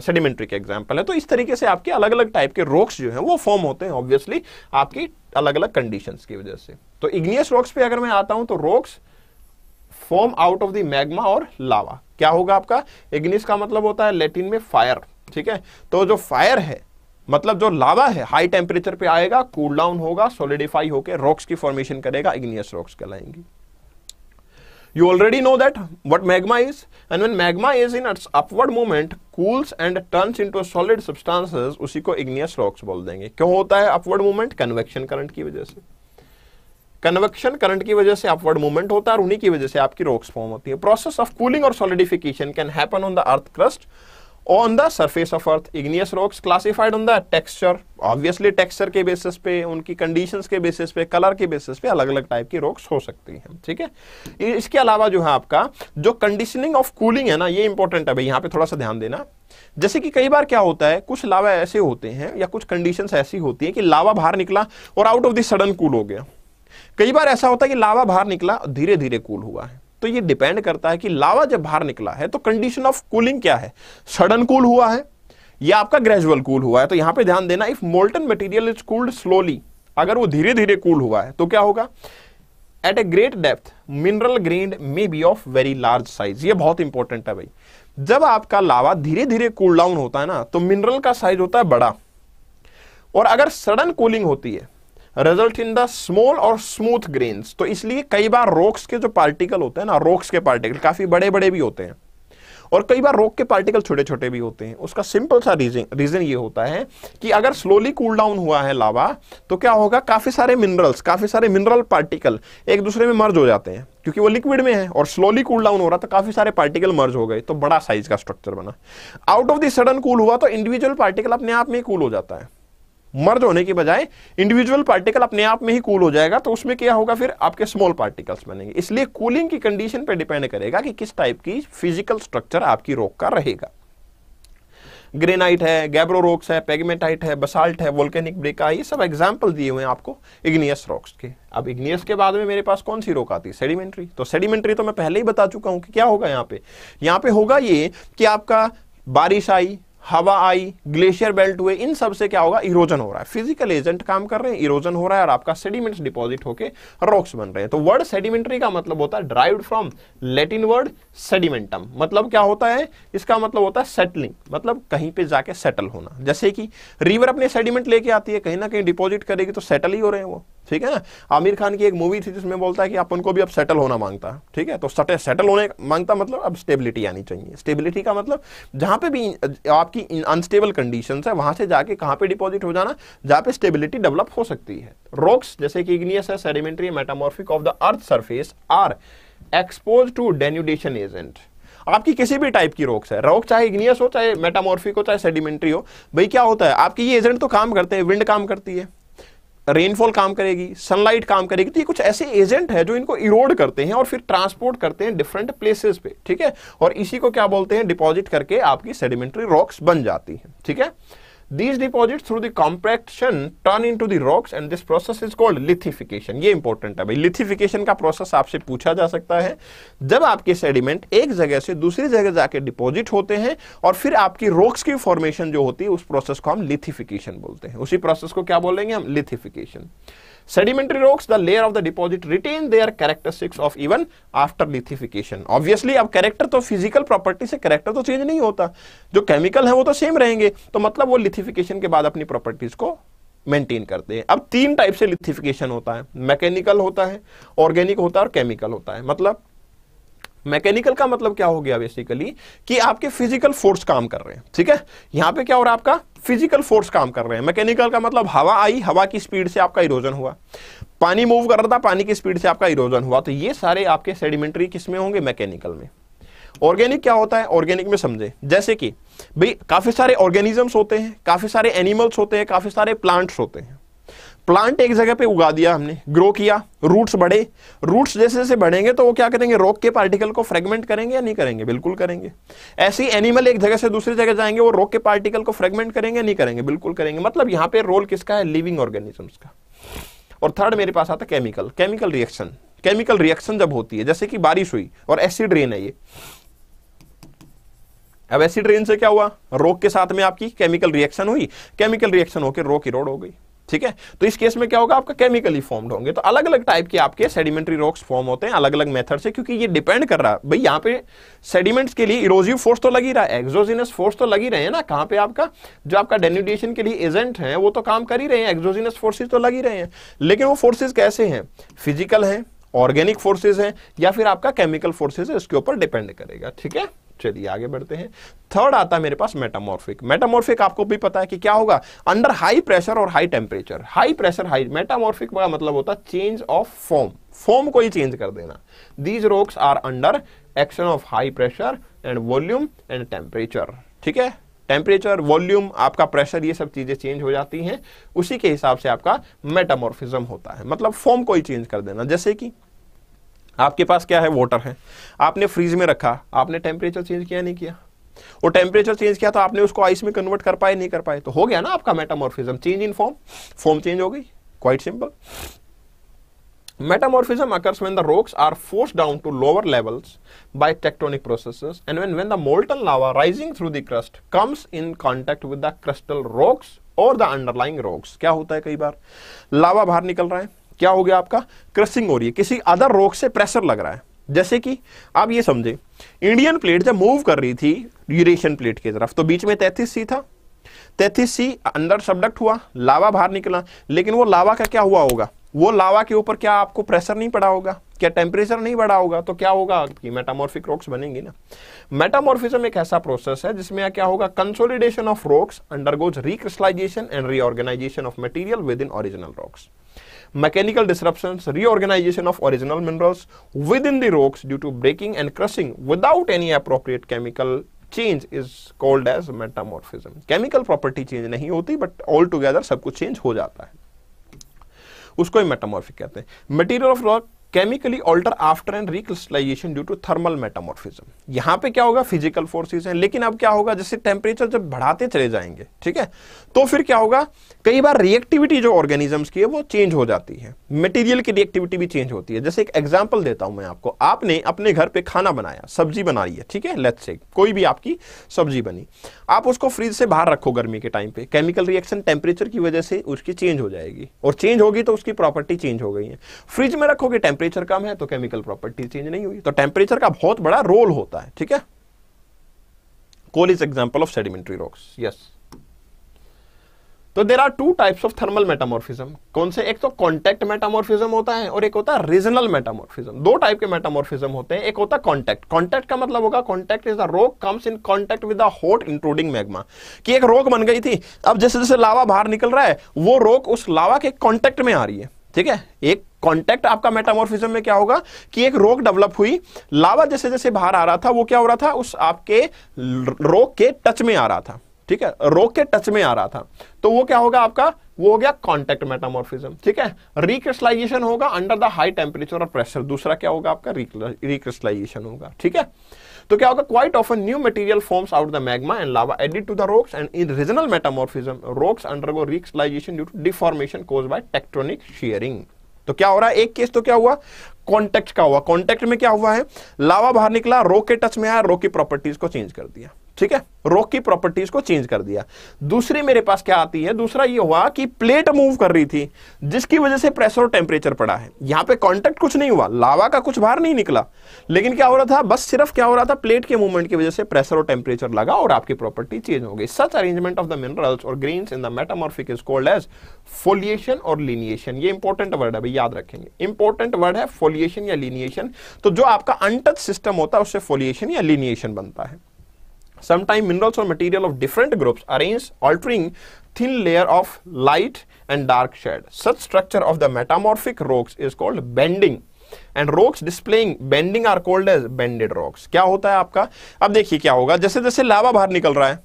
सेडिमेंट्री के एग्जाम्पल है तो इस तरीके से आपके अलग अलग टाइप के रॉक्स जो हैं वो फॉर्म होते हैं ऑब्वियसली आपकी अलग अलग कंडीशंस की वजह से तो इग्नियस रॉक्स पे अगर मैं आता हूं तो rocks form out of the magma और लावा क्या होगा आपका इग्निस का मतलब होता है लेटिन में फायर ठीक है तो जो फायर है मतलब जो लावा है हाई टेम्परेचर पे आएगा कूल डाउन होगा सोलिडिफाई होकर रॉक्स की फॉर्मेशन करेगा इग्नियस रॉक्स कहलाएंगी You already know that what magma is and when magma is in its upward movement cools and turns into solid substances उसी को igneous rocks बोल देंगे क्यों होता है upward movement convection current की वजह से कन्वेक्शन करंट की वजह से अपवर्ड मूवमेंट होता है और उन्हीं की वजह से आपकी रॉक्स फॉर्म होती है प्रोसेस ऑफ कूलिंग और solidification can happen on the earth crust on the surface of earth igneous rocks classified on the texture obviously texture के बेसिस पे उनकी कंडीशंस के बेसिस पे कलर के बेसिस पे अलग अलग टाइप की रॉक्स हो सकती हैं ठीक है इसके अलावा जो है आपका जो कंडीशनिंग ऑफ कूलिंग है ना ये इंपॉर्टेंट है भाई यहाँ पे थोड़ा सा ध्यान देना जैसे कि कई बार क्या होता है कुछ लावा ऐसे होते हैं या कुछ कंडीशन ऐसी होती है कि लावा बाहर निकला और out of the sudden cool हो गया कई बार ऐसा होता है कि लावा बाहर निकला धीरे धीरे कूल हुआ है तो ये डिपेंड करता है कि लावा जब बाहर निकला है तो कंडीशन ऑफ कूलिंग क्या है सडन कूल हुआ है या आपका ग्रेजुअल कूल हुआ है तो यहां पे ध्यान देना if molten material is cooled slowly अगर वो धीरे धीरे कूल हुआ है तो क्या होगा at a great depth mineral grain may be of very large size ये बहुत इंपॉर्टेंट है भाई जब आपका लावा धीरे धीरे कूल डाउन होता है ना तो मिनरल का साइज होता है बड़ा और अगर सडन कूलिंग होती है रिजल्ट इन द स्मॉल और स्मूथ ग्रेन्स तो इसलिए कई बार रोक्स के जो पार्टिकल होते हैं ना रोक्स के पार्टिकल काफ़ी बड़े बड़े भी होते हैं और कई बार रोक के पार्टिकल छोटे छोटे भी होते हैं उसका सिंपल सा रीजन रीजन ये होता है कि अगर स्लोली कूल डाउन हुआ है लावा तो क्या होगा काफ़ी सारे मिनरल्स काफ़ी सारे मिनरल पार्टिकल एक दूसरे में मर्ज हो जाते हैं क्योंकि वो लिक्विड में है और स्लोली कूल डाउन हो रहा था तो काफ़ी सारे पार्टिकल मर्ज हो गए तो बड़ा साइज का स्ट्रक्चर बना out of the sudden cool हुआ तो इंडिविजुअल पार्टिकल अपने आप में कूल हो जाता है मर्ज होने की बजाय इंडिविजुअल पार्टिकल अपने आप में ही कूल हो जाएगा तो उसमें क्या होगा फिर आपके स्मॉल पार्टिकल्स बनेंगे इसलिए कूलिंग की कंडीशन पर डिपेंड करेगा कि किस टाइप की फिजिकल स्ट्रक्चर आपकी रोक का रहेगा ग्रेनाइट है गैब्रो रॉक्स है पेगमेटाइट है बसाल्ट है वोल्केनिक ब्रेका ये सब एग्जाम्पल दिए हुए हैं आपको इग्नियस रॉक्स के अब इग्नियस के बाद में मेरे पास कौन सी रोक आती है सेडिमेंट्री तो सेडिमेंट्री तो मैं पहले ही बता चुका हूँ कि क्या होगा यहाँ पे यहाँ पे होगा ये कि आपका बारिश आई हवा आई ग्लेशियर बेल्ट हुए इन सब से क्या होगा इरोजन हो रहा है फिजिकल एजेंट काम कर रहे हैं इरोजन हो रहा है और आपका सेडिमेंट्स डिपॉजिट होके रॉक्स बन रहे हैं तो वर्ड सेडिमेंट्री का मतलब होता है ड्राइव्ड फ्रॉम लेटिन वर्ड सेडिमेंटम मतलब क्या होता है इसका मतलब होता है सेटलिंग मतलब कहीं पे जाके सेटल होना जैसे कि रिवर अपने सेडिमेंट लेके आती है कहीं ना कहीं डिपॉजिट करेगी तो सेटल ही हो रहे हैं वो ठीक है आमिर खान की एक मूवी थी जिसमें बोलता है कि अपन को भी अब सेटल होना मांगता है ठीक है तो सटे सेटल होने मांगता मतलब अब स्टेबिलिटी आनी चाहिए स्टेबिलिटी का मतलब जहां पे भी आपकी अनस्टेबल कंडीशन है वहां से जाके कहां पे डिपॉजिट हो जाना जहां पे स्टेबिलिटी डेवलप हो सकती है रॉक्स जैसे कि इग्नियस है sedimentary metamorphic of the earth surface are expose to denudation agent आपकी किसी भी टाइप की रोक्स है रोक चाहे इग्नियस हो चाहे मेटामॉर्फिक हो चाहे सेडिमेंट्री हो भाई क्या होता है आपकी ये एजेंट तो काम करते हैं विंड काम करती है रेनफॉल काम करेगी सनलाइट काम करेगी तो ये कुछ ऐसे एजेंट है जो इनको इरोड करते हैं और फिर ट्रांसपोर्ट करते हैं डिफरेंट प्लेसेस पे ठीक है और इसी को क्या बोलते हैं डिपॉजिट करके आपकी सेडिमेंट्री रॉक्स बन जाती है ठीक है These deposits through the compaction turn into the rocks and this process is called lithification. ये important है भाई lithification का process आपसे पूछा जा सकता है जब आपके sediment एक जगह से दूसरी जगह जाके deposit होते हैं और फिर आपकी rocks की formation जो होती है उस process को हम lithification बोलते हैं उसी process को क्या बोलेंगे हम lithification. Sedimentary rocks, the layer of the deposit retain their characteristics of even after lithification. Obviously, ab character to physical property se character to change nahi hota jo chemical hai wo to same rahenge to matlab wo lithification ke baad apni properties ko maintain करते हैं अब तीन type से lithification होता है mechanical होता है organic होता है और केमिकल होता है मतलब मैकेनिकल का मतलब क्या हो गया बेसिकली कि आपके फिजिकल फोर्स काम कर रहे हैं ठीक है यहां पे क्या हो रहा है आपका फिजिकल फोर्स काम कर रहे हैं मैकेनिकल का मतलब हवा आई हवा की स्पीड से आपका इरोजन हुआ पानी मूव कर रहा था पानी की स्पीड से आपका इरोजन हुआ तो ये सारे आपके सेडिमेंट्री किसमें होंगे मैकेनिकल में ऑर्गेनिक क्या होता है ऑर्गेनिक में समझे जैसे कि भाई काफी सारे ऑर्गेनिजम्स होते हैं काफी सारे एनिमल्स होते हैं काफी सारे प्लांट्स होते हैं प्लांट एक जगह पे उगा दिया हमने ग्रो किया रूट्स बढ़े रूट्स जैसे जैसे बढ़ेंगे तो वो क्या करेंगे रॉक के पार्टिकल को फ्रेगमेंट करेंगे या नहीं करेंगे बिल्कुल करेंगे ऐसे ही एनिमल एक जगह से दूसरी जगह जाएंगे वो रॉक के पार्टिकल को फ्रेगमेंट करेंगे या नहीं करेंगे बिल्कुल करेंगे मतलब यहां पर रोल किसका है लिविंग ऑर्गेनिजम्स का और थर्ड मेरे पास आता chemical chemical reaction chemical reaction जब होती है जैसे कि बारिश हुई और एसिड रेन है ये अब एसिड रेन से क्या हुआ रोग के साथ में आपकी केमिकल रिएक्शन हुई केमिकल रिएक्शन होकर रोग इरोड हो गई ठीक है तो इस केस में क्या होगा आपका केमिकली फॉर्म्ड होंगे तो अलग अलग टाइप के आपके सेडिमेंट्री रॉक्स फॉर्म होते हैं अलग अलग मेथड से क्योंकि ये डिपेंड कर रहा है भाई यहाँ पे सेडिमेंट्स के लिए इरोजिव फोर्स तो लगी रहा है एक्जोजिनस फोर्स तो लगी रहे हैं ना कहाँ पे आपका जो आपका डेन्यूडिएशन के लिए एजेंट है वो तो काम कर ही रहे हैं एक्जोजिनस फोर्सेज तो लगी रहे हैं लेकिन वो फोर्सेज कैसे हैं फिजिकल हैं ऑर्गेनिक फोर्सेज हैं या फिर आपका केमिकल फोर्सेज है उसके ऊपर डिपेंड करेगा ठीक है चलिए आगे बढ़ते हैं थर्ड आता है मेरे पास मेटामॉर्फिक मेटामॉर्फिक आपको भी पता है कि क्या होगा अंडर हाई प्रेशर और high temperature high pressure high metamorphic का मतलब होता है चेंज ऑफ फॉर्म फॉर्म को ही चेंज कर देना these rocks are under action of high pressure and volume and temperature ठीक है टेम्परेचर वॉल्यूम आपका प्रेशर ये सब चीज़ें चेंज हो जाती हैं उसी के हिसाब से आपका मेटामोर्फिज्म होता है मतलब फॉर्म को ही चेंज कर देना जैसे कि आपके पास क्या है वाटर है आपने फ्रीज में रखा आपने टेम्परेचर चेंज किया नहीं किया वो टेम्परेचर चेंज किया तो आपने उसको आइस में कन्वर्ट कर पाए नहीं कर पाए तो हो गया ना आपका metamorphism change in form form change हो गई quite simple Metamorphism occurs when the rocks are forced down to lower levels by tectonic processes and when, when the molten lava rising through the crust comes in contact with the crustal rocks or the underlying rocks. क्या होता है कई बार लावा बाहर निकल रहा है क्या हो गया आपका क्रसिंग हो रही है किसी अदर रोक से प्रेशर लग रहा है जैसे कि आप ये समझे इंडियन प्लेट जब मूव कर रही थी यूरेशियन प्लेट की तरफ तो बीच में तैतीस सी था तैतीस सी अंदर सबडक्ट हुआ लावा बाहर निकला लेकिन वो लावा का क्या हुआ होगा वो लावा के ऊपर क्या आपको प्रेशर नहीं पड़ा होगा क्या टेम्परेचर नहीं बढ़ा होगा तो क्या होगा आपकी मेटामॉर्फिक रॉक्स बनेंगी ना मेटामॉर्फिज्म एक ऐसा प्रोसेस है जिसमें क्या होगा consolidation of rocks undergoes recrystallization and reorganization of material within original rocks mechanical disruptions, reorganization of original minerals within the rocks due to breaking and crushing without any appropriate chemical change is called as metamorphism. Chemical property change नहीं होती but altogether सब कुछ change हो जाता है उसको ही metamorphic कहते हैं material of rock chemically alter after and recrystallization due to thermal metamorphism यहां पे क्या होगा फिजिकल फोर्सेस हैं लेकिन अब क्या होगा जैसे टेम्परेचर जब बढ़ाते चले जाएंगे ठीक है तो फिर क्या होगा कई बार रिएक्टिविटी जो ऑर्गेनिजम्स की है वो चेंज हो जाती है मटेरियल की रिएक्टिविटी भी चेंज होती है जैसे एक एग्जाम्पल देता हूं मैं आपको आपने अपने घर पर खाना बनाया सब्जी बनाई है ठीक है लेट से कोई भी आपकी सब्जी बनी आप उसको फ्रिज से बाहर रखो गर्मी के टाइम पे केमिकल रिएक्शन टेम्परेचर की वजह से उसकी चेंज हो जाएगी और चेंज होगी तो उसकी प्रॉपर्टी चेंज हो गई है फ्रिज में रखोगे टेम्परेचर टेम्परेचर कम है तो केमिकल प्रॉपर्टी चेंज नहीं हुई तो टेम्परेचर का बहुत बड़ा रोल होता है ठीक है coal is example of sedimentary rocks yes तो there are two types of thermal metamorphism कौन से एक तो कॉन्टेक्ट मेटामोर्फिज्म होता है और एक होता है रीजनल मेटामोर्फिज्म दो टाइप के मेटामोर्फिज्म होते हैं एक होता है कॉन्टेक्ट कॉन्टेक्ट का मतलब होगा contact is the rock comes in contact with the hot including magma कि एक रोक बन गई थी अब जैसे जैसे लावा बाहर निकल रहा है वो रोक उस लावा के कॉन्टेक्ट में आ रही है ठीक है एक कॉन्टैक्ट आपका मेटामोरफिज्म में क्या होगा कि एक रोग डेवलप हुई लावा जैसे जैसे बाहर आ रहा था वो क्या हो रहा था उस आपके रोग के टच में आ रहा था ठीक है रोग के टच में आ रहा था तो वो क्या होगा आपका वो हो गया कॉन्टेक्ट मेटामोरफिज्म ठीक है रिक्रिस्टलाइजेशन होगा अंडर द हाई टेम्परेचर और प्रेशर दूसरा क्या होगा आपका रिक्रिस्टलाइजेशन होगा ठीक है तो क्या होगा quite often new material forms out the magma and lava added to the rocks and in regional metamorphism rocks undergo recrystallization due to deformation caused by tectonic shearing तो क्या हो रहा है एक केस तो क्या हुआ कॉन्टेक्ट का हुआ कॉन्टेक्ट में क्या हुआ है लावा बाहर निकला रो के टच में आया रो की प्रॉपर्टीज को चेंज कर दिया ठीक है रॉक की प्रॉपर्टीज को चेंज कर दिया दूसरी मेरे पास क्या आती है दूसरा ये हुआ कि प्लेट मूव कर रही थी जिसकी वजह से प्रेशर और टेम्परेचर पड़ा है यहां पे कांटेक्ट कुछ नहीं हुआ लावा का कुछ बाहर नहीं निकला लेकिन क्या हो रहा था बस सिर्फ क्या हो रहा था प्लेट के मूवमेंट की वजह से प्रेशर और टेम्परेचर लगा और आपकी प्रॉपर्टी चेंज हो गई such arrangement of the minerals और grain in the metamorphic is called as foliation और लिनिएशन ये इंपॉर्टेंट वर्ड है भाई याद रखेंगे इंपॉर्टेंट वर्ड है फोलिएशन या लिनिएशन तो जो आपका अनटच सिस्टम होता है उससे फोलिएशन या लिनिएशन बनता है Sometimes minerals or material of different groups arrange altering thin layer of light and dark shade. Such structure of the metamorphic rocks is called bending. and rocks displaying bending are called as bended rocks kya hota hai aapka ab dekhiye kya hoga jaise jaise lava bahar nikal raha hai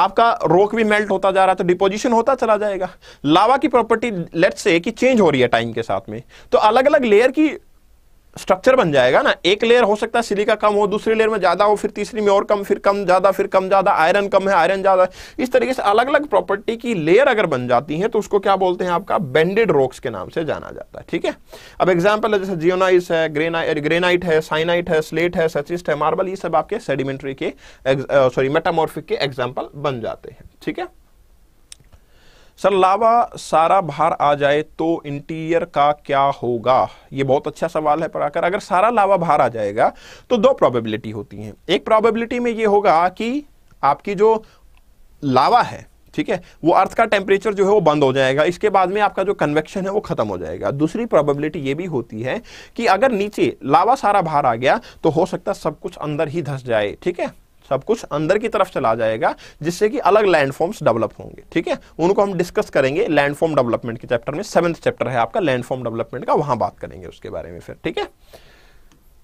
आपका रोक भी melt होता जा रहा है तो deposition होता चला जाएगा लावा की प्रॉपर्टी लेट्स से कि चेंज हो रही है टाइम के साथ में तो अलग अलग लेयर की स्ट्रक्चर बन जाएगा ना एक लेयर हो सकता है सिलिका कम हो दूसरी लेयर में ज्यादा हो फिर तीसरी में और कम फिर कम ज्यादा फिर कम ज्यादा आयरन कम है आयरन ज्यादा इस तरीके से अलग अलग प्रॉपर्टी की लेयर अगर बन जाती है तो उसको क्या बोलते हैं आपका बेंडेड रॉक्स के नाम से जाना जाता है ठीक है अब एग्जाम्पल है जैसे जियोनाइस है ग्रेनाइट ग्रेनाइट है साइनाइट है स्लेट है सचिस्ट है मार्बल ये सब आपके सेडिमेंट्री के सॉरी मेटामोर्फिक के एग्जाम्पल बन जाते हैं ठीक है सर लावा सारा बाहर आ जाए तो इंटीरियर का क्या होगा ये बहुत अच्छा सवाल है पढ़ाकर अगर सारा लावा बाहर आ जाएगा तो दो प्रोबेबिलिटी होती हैं एक प्रोबेबिलिटी में ये होगा कि आपकी जो लावा है ठीक है वो अर्थ का टेम्परेचर जो है वो बंद हो जाएगा इसके बाद में आपका जो कन्वेक्शन है वो खत्म हो जाएगा दूसरी प्रोबेबिलिटी ये भी होती है कि अगर नीचे लावा सारा बाहर आ गया तो हो सकता है सब कुछ अंदर ही धस जाए ठीक है सब कुछ अंदर की तरफ चला जाएगा जिससे कि अलग लैंडफॉर्म्स डेवलप होंगे ठीक है उनको हम डिस्कस करेंगे लैंडफॉर्म डेवलपमेंट के चैप्टर में सेवेंथ चैप्टर है आपका लैंडफॉर्म डेवलपमेंट का वहां बात करेंगे उसके बारे में फिर ठीक है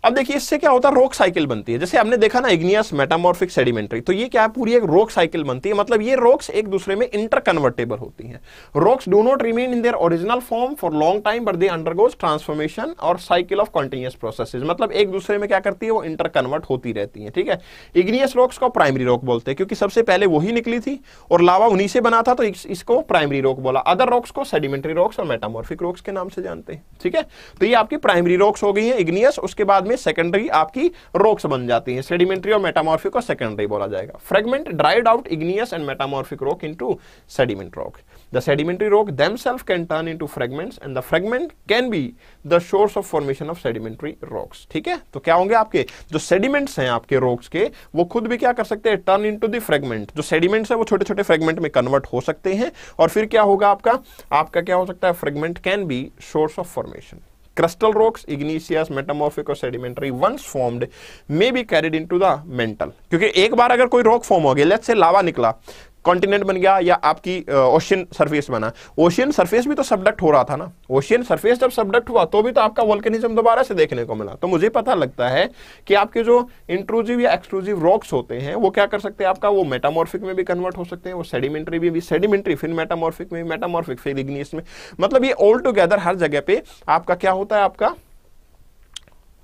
अब देखिए इससे क्या होता है रोक साइकिल बनती है जैसे हमने देखा ना इग्नियस मेटामॉर्फिक सेडिमेंट्री तो ये क्या है पूरी एक रोक साइकिल बनती है मतलब ये रोक्स एक दूसरे में इंटरकन्वर्टेबल होती हैं rocks do not remain in their original form for long time but they undergoes transformation और साइकिल ऑफ कंटिन्यूस प्रोसेसेस मतलब एक दूसरे में क्या करती है वो इंटरकन्वर्ट होती रहती है ठीक है इग्नियस रॉक्स को प्राइमरी रॉक बोलते हैं क्योंकि सबसे पहले वही निकली थी और लावा उन्हीं से बना था तो इस, इसको प्राइमरी रॉक बोला अदर रॉक्स को सेडिमेंट्री रॉक्स और मेटामॉर्फिक रॉक्स के नाम से जानते हैं ठीक है तो ये आपकी प्राइमरी रॉक्स हो गई है इग्नियस उसके बाद में सेकेंडरी आपकी रॉक्स बन जाती हैं सेडिमेंट्री और मेटामॉर्फिक को सेकेंडरी बोला जाएगा fragment dried out igneous and metamorphic rock into sediment rock The sedimentary rock themselves can turn into fragments and the fragment can be the source of formation of sedimentary rocks. ठीक है तो क्या होंगे आपके जो sediments हैं आपके rocks के वो खुद भी क्या कर सकते हैं टर्न इनटू द फ्रेगमेंट जो सेडिमेंट्स है वो छोटे छोटे फ्रेगमेंट में कन्वर्ट हो सकते हैं और फिर क्या होगा आपका आपका क्या हो सकता है fragment can be source of formation Crustal rocks, igneous, metamorphic or sedimentary once formed may be carried into the mantle. kyunki ek bar agar koi rock form ho gaya let's say lava nikla continent बन गया या आपकी ocean surface बना ocean surface भी तो subduct हो रहा था ना ओशियन सरफेस जब सबडक्ट हुआ तो भी तो आपका वोल्केनिज्म दोबारा से देखने को मिला तो मुझे पता लगता है कि आपके जो इंट्रूजिव या एक्सक्लूसिव रॉक्स होते हैं वो क्या कर सकते हैं आपका वो मेटामॉर्फिक में भी कन्वर्ट हो सकते हैं वो सेडिमेंट्री भी, भी सेडिमेंट्री फिर मेटामॉर्फिक में मेटामॉर्फिक फिर इग्नियस में मतलब ये ऑल टुगेदर हर जगह पे आपका क्या होता है आपका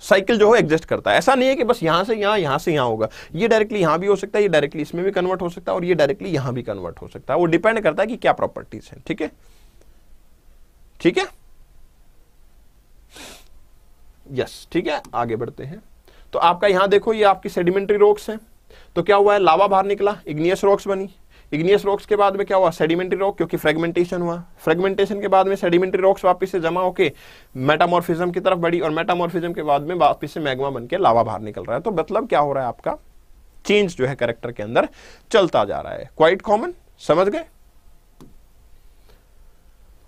साइकिल जो है एग्जिस्ट करता है ऐसा नहीं है कि बस यहां से यहां यहां से यहां होगा ये डायरेक्टली यहां भी हो सकता है ये डायरेक्टली इसमें भी कन्वर्ट हो सकता है और ये डायरेक्टली यहां भी कन्वर्ट हो सकता है वो डिपेंड करता है कि क्या प्रॉपर्टीज है ठीक है ठीक है यस ठीक है आगे बढ़ते हैं तो आपका यहां देखो ये आपकी सेडिमेंट्री रॉक्स हैं तो क्या हुआ है लावा बाहर निकला इग्नियस रॉक्स बनी इग्नियस रॉक्स के बाद में क्या हुआ सेडिमेंट्री रॉक क्योंकि फ्रेगमेंटेशन हुआ फ्रेगमेंटेशन के बाद में सेडिमेंट्री रॉक्स वापस से जमा होकर मेटामॉर्फिज्म की तरफ बढ़ी और मेटामॉर्फिज्म के बाद में वापस से मैग्मा बन के लावा बाहर निकल रहा है तो मतलब क्या हो रहा है आपका चेंज जो है करेक्टर के अंदर चलता जा रहा है क्वाइट कॉमन समझ गए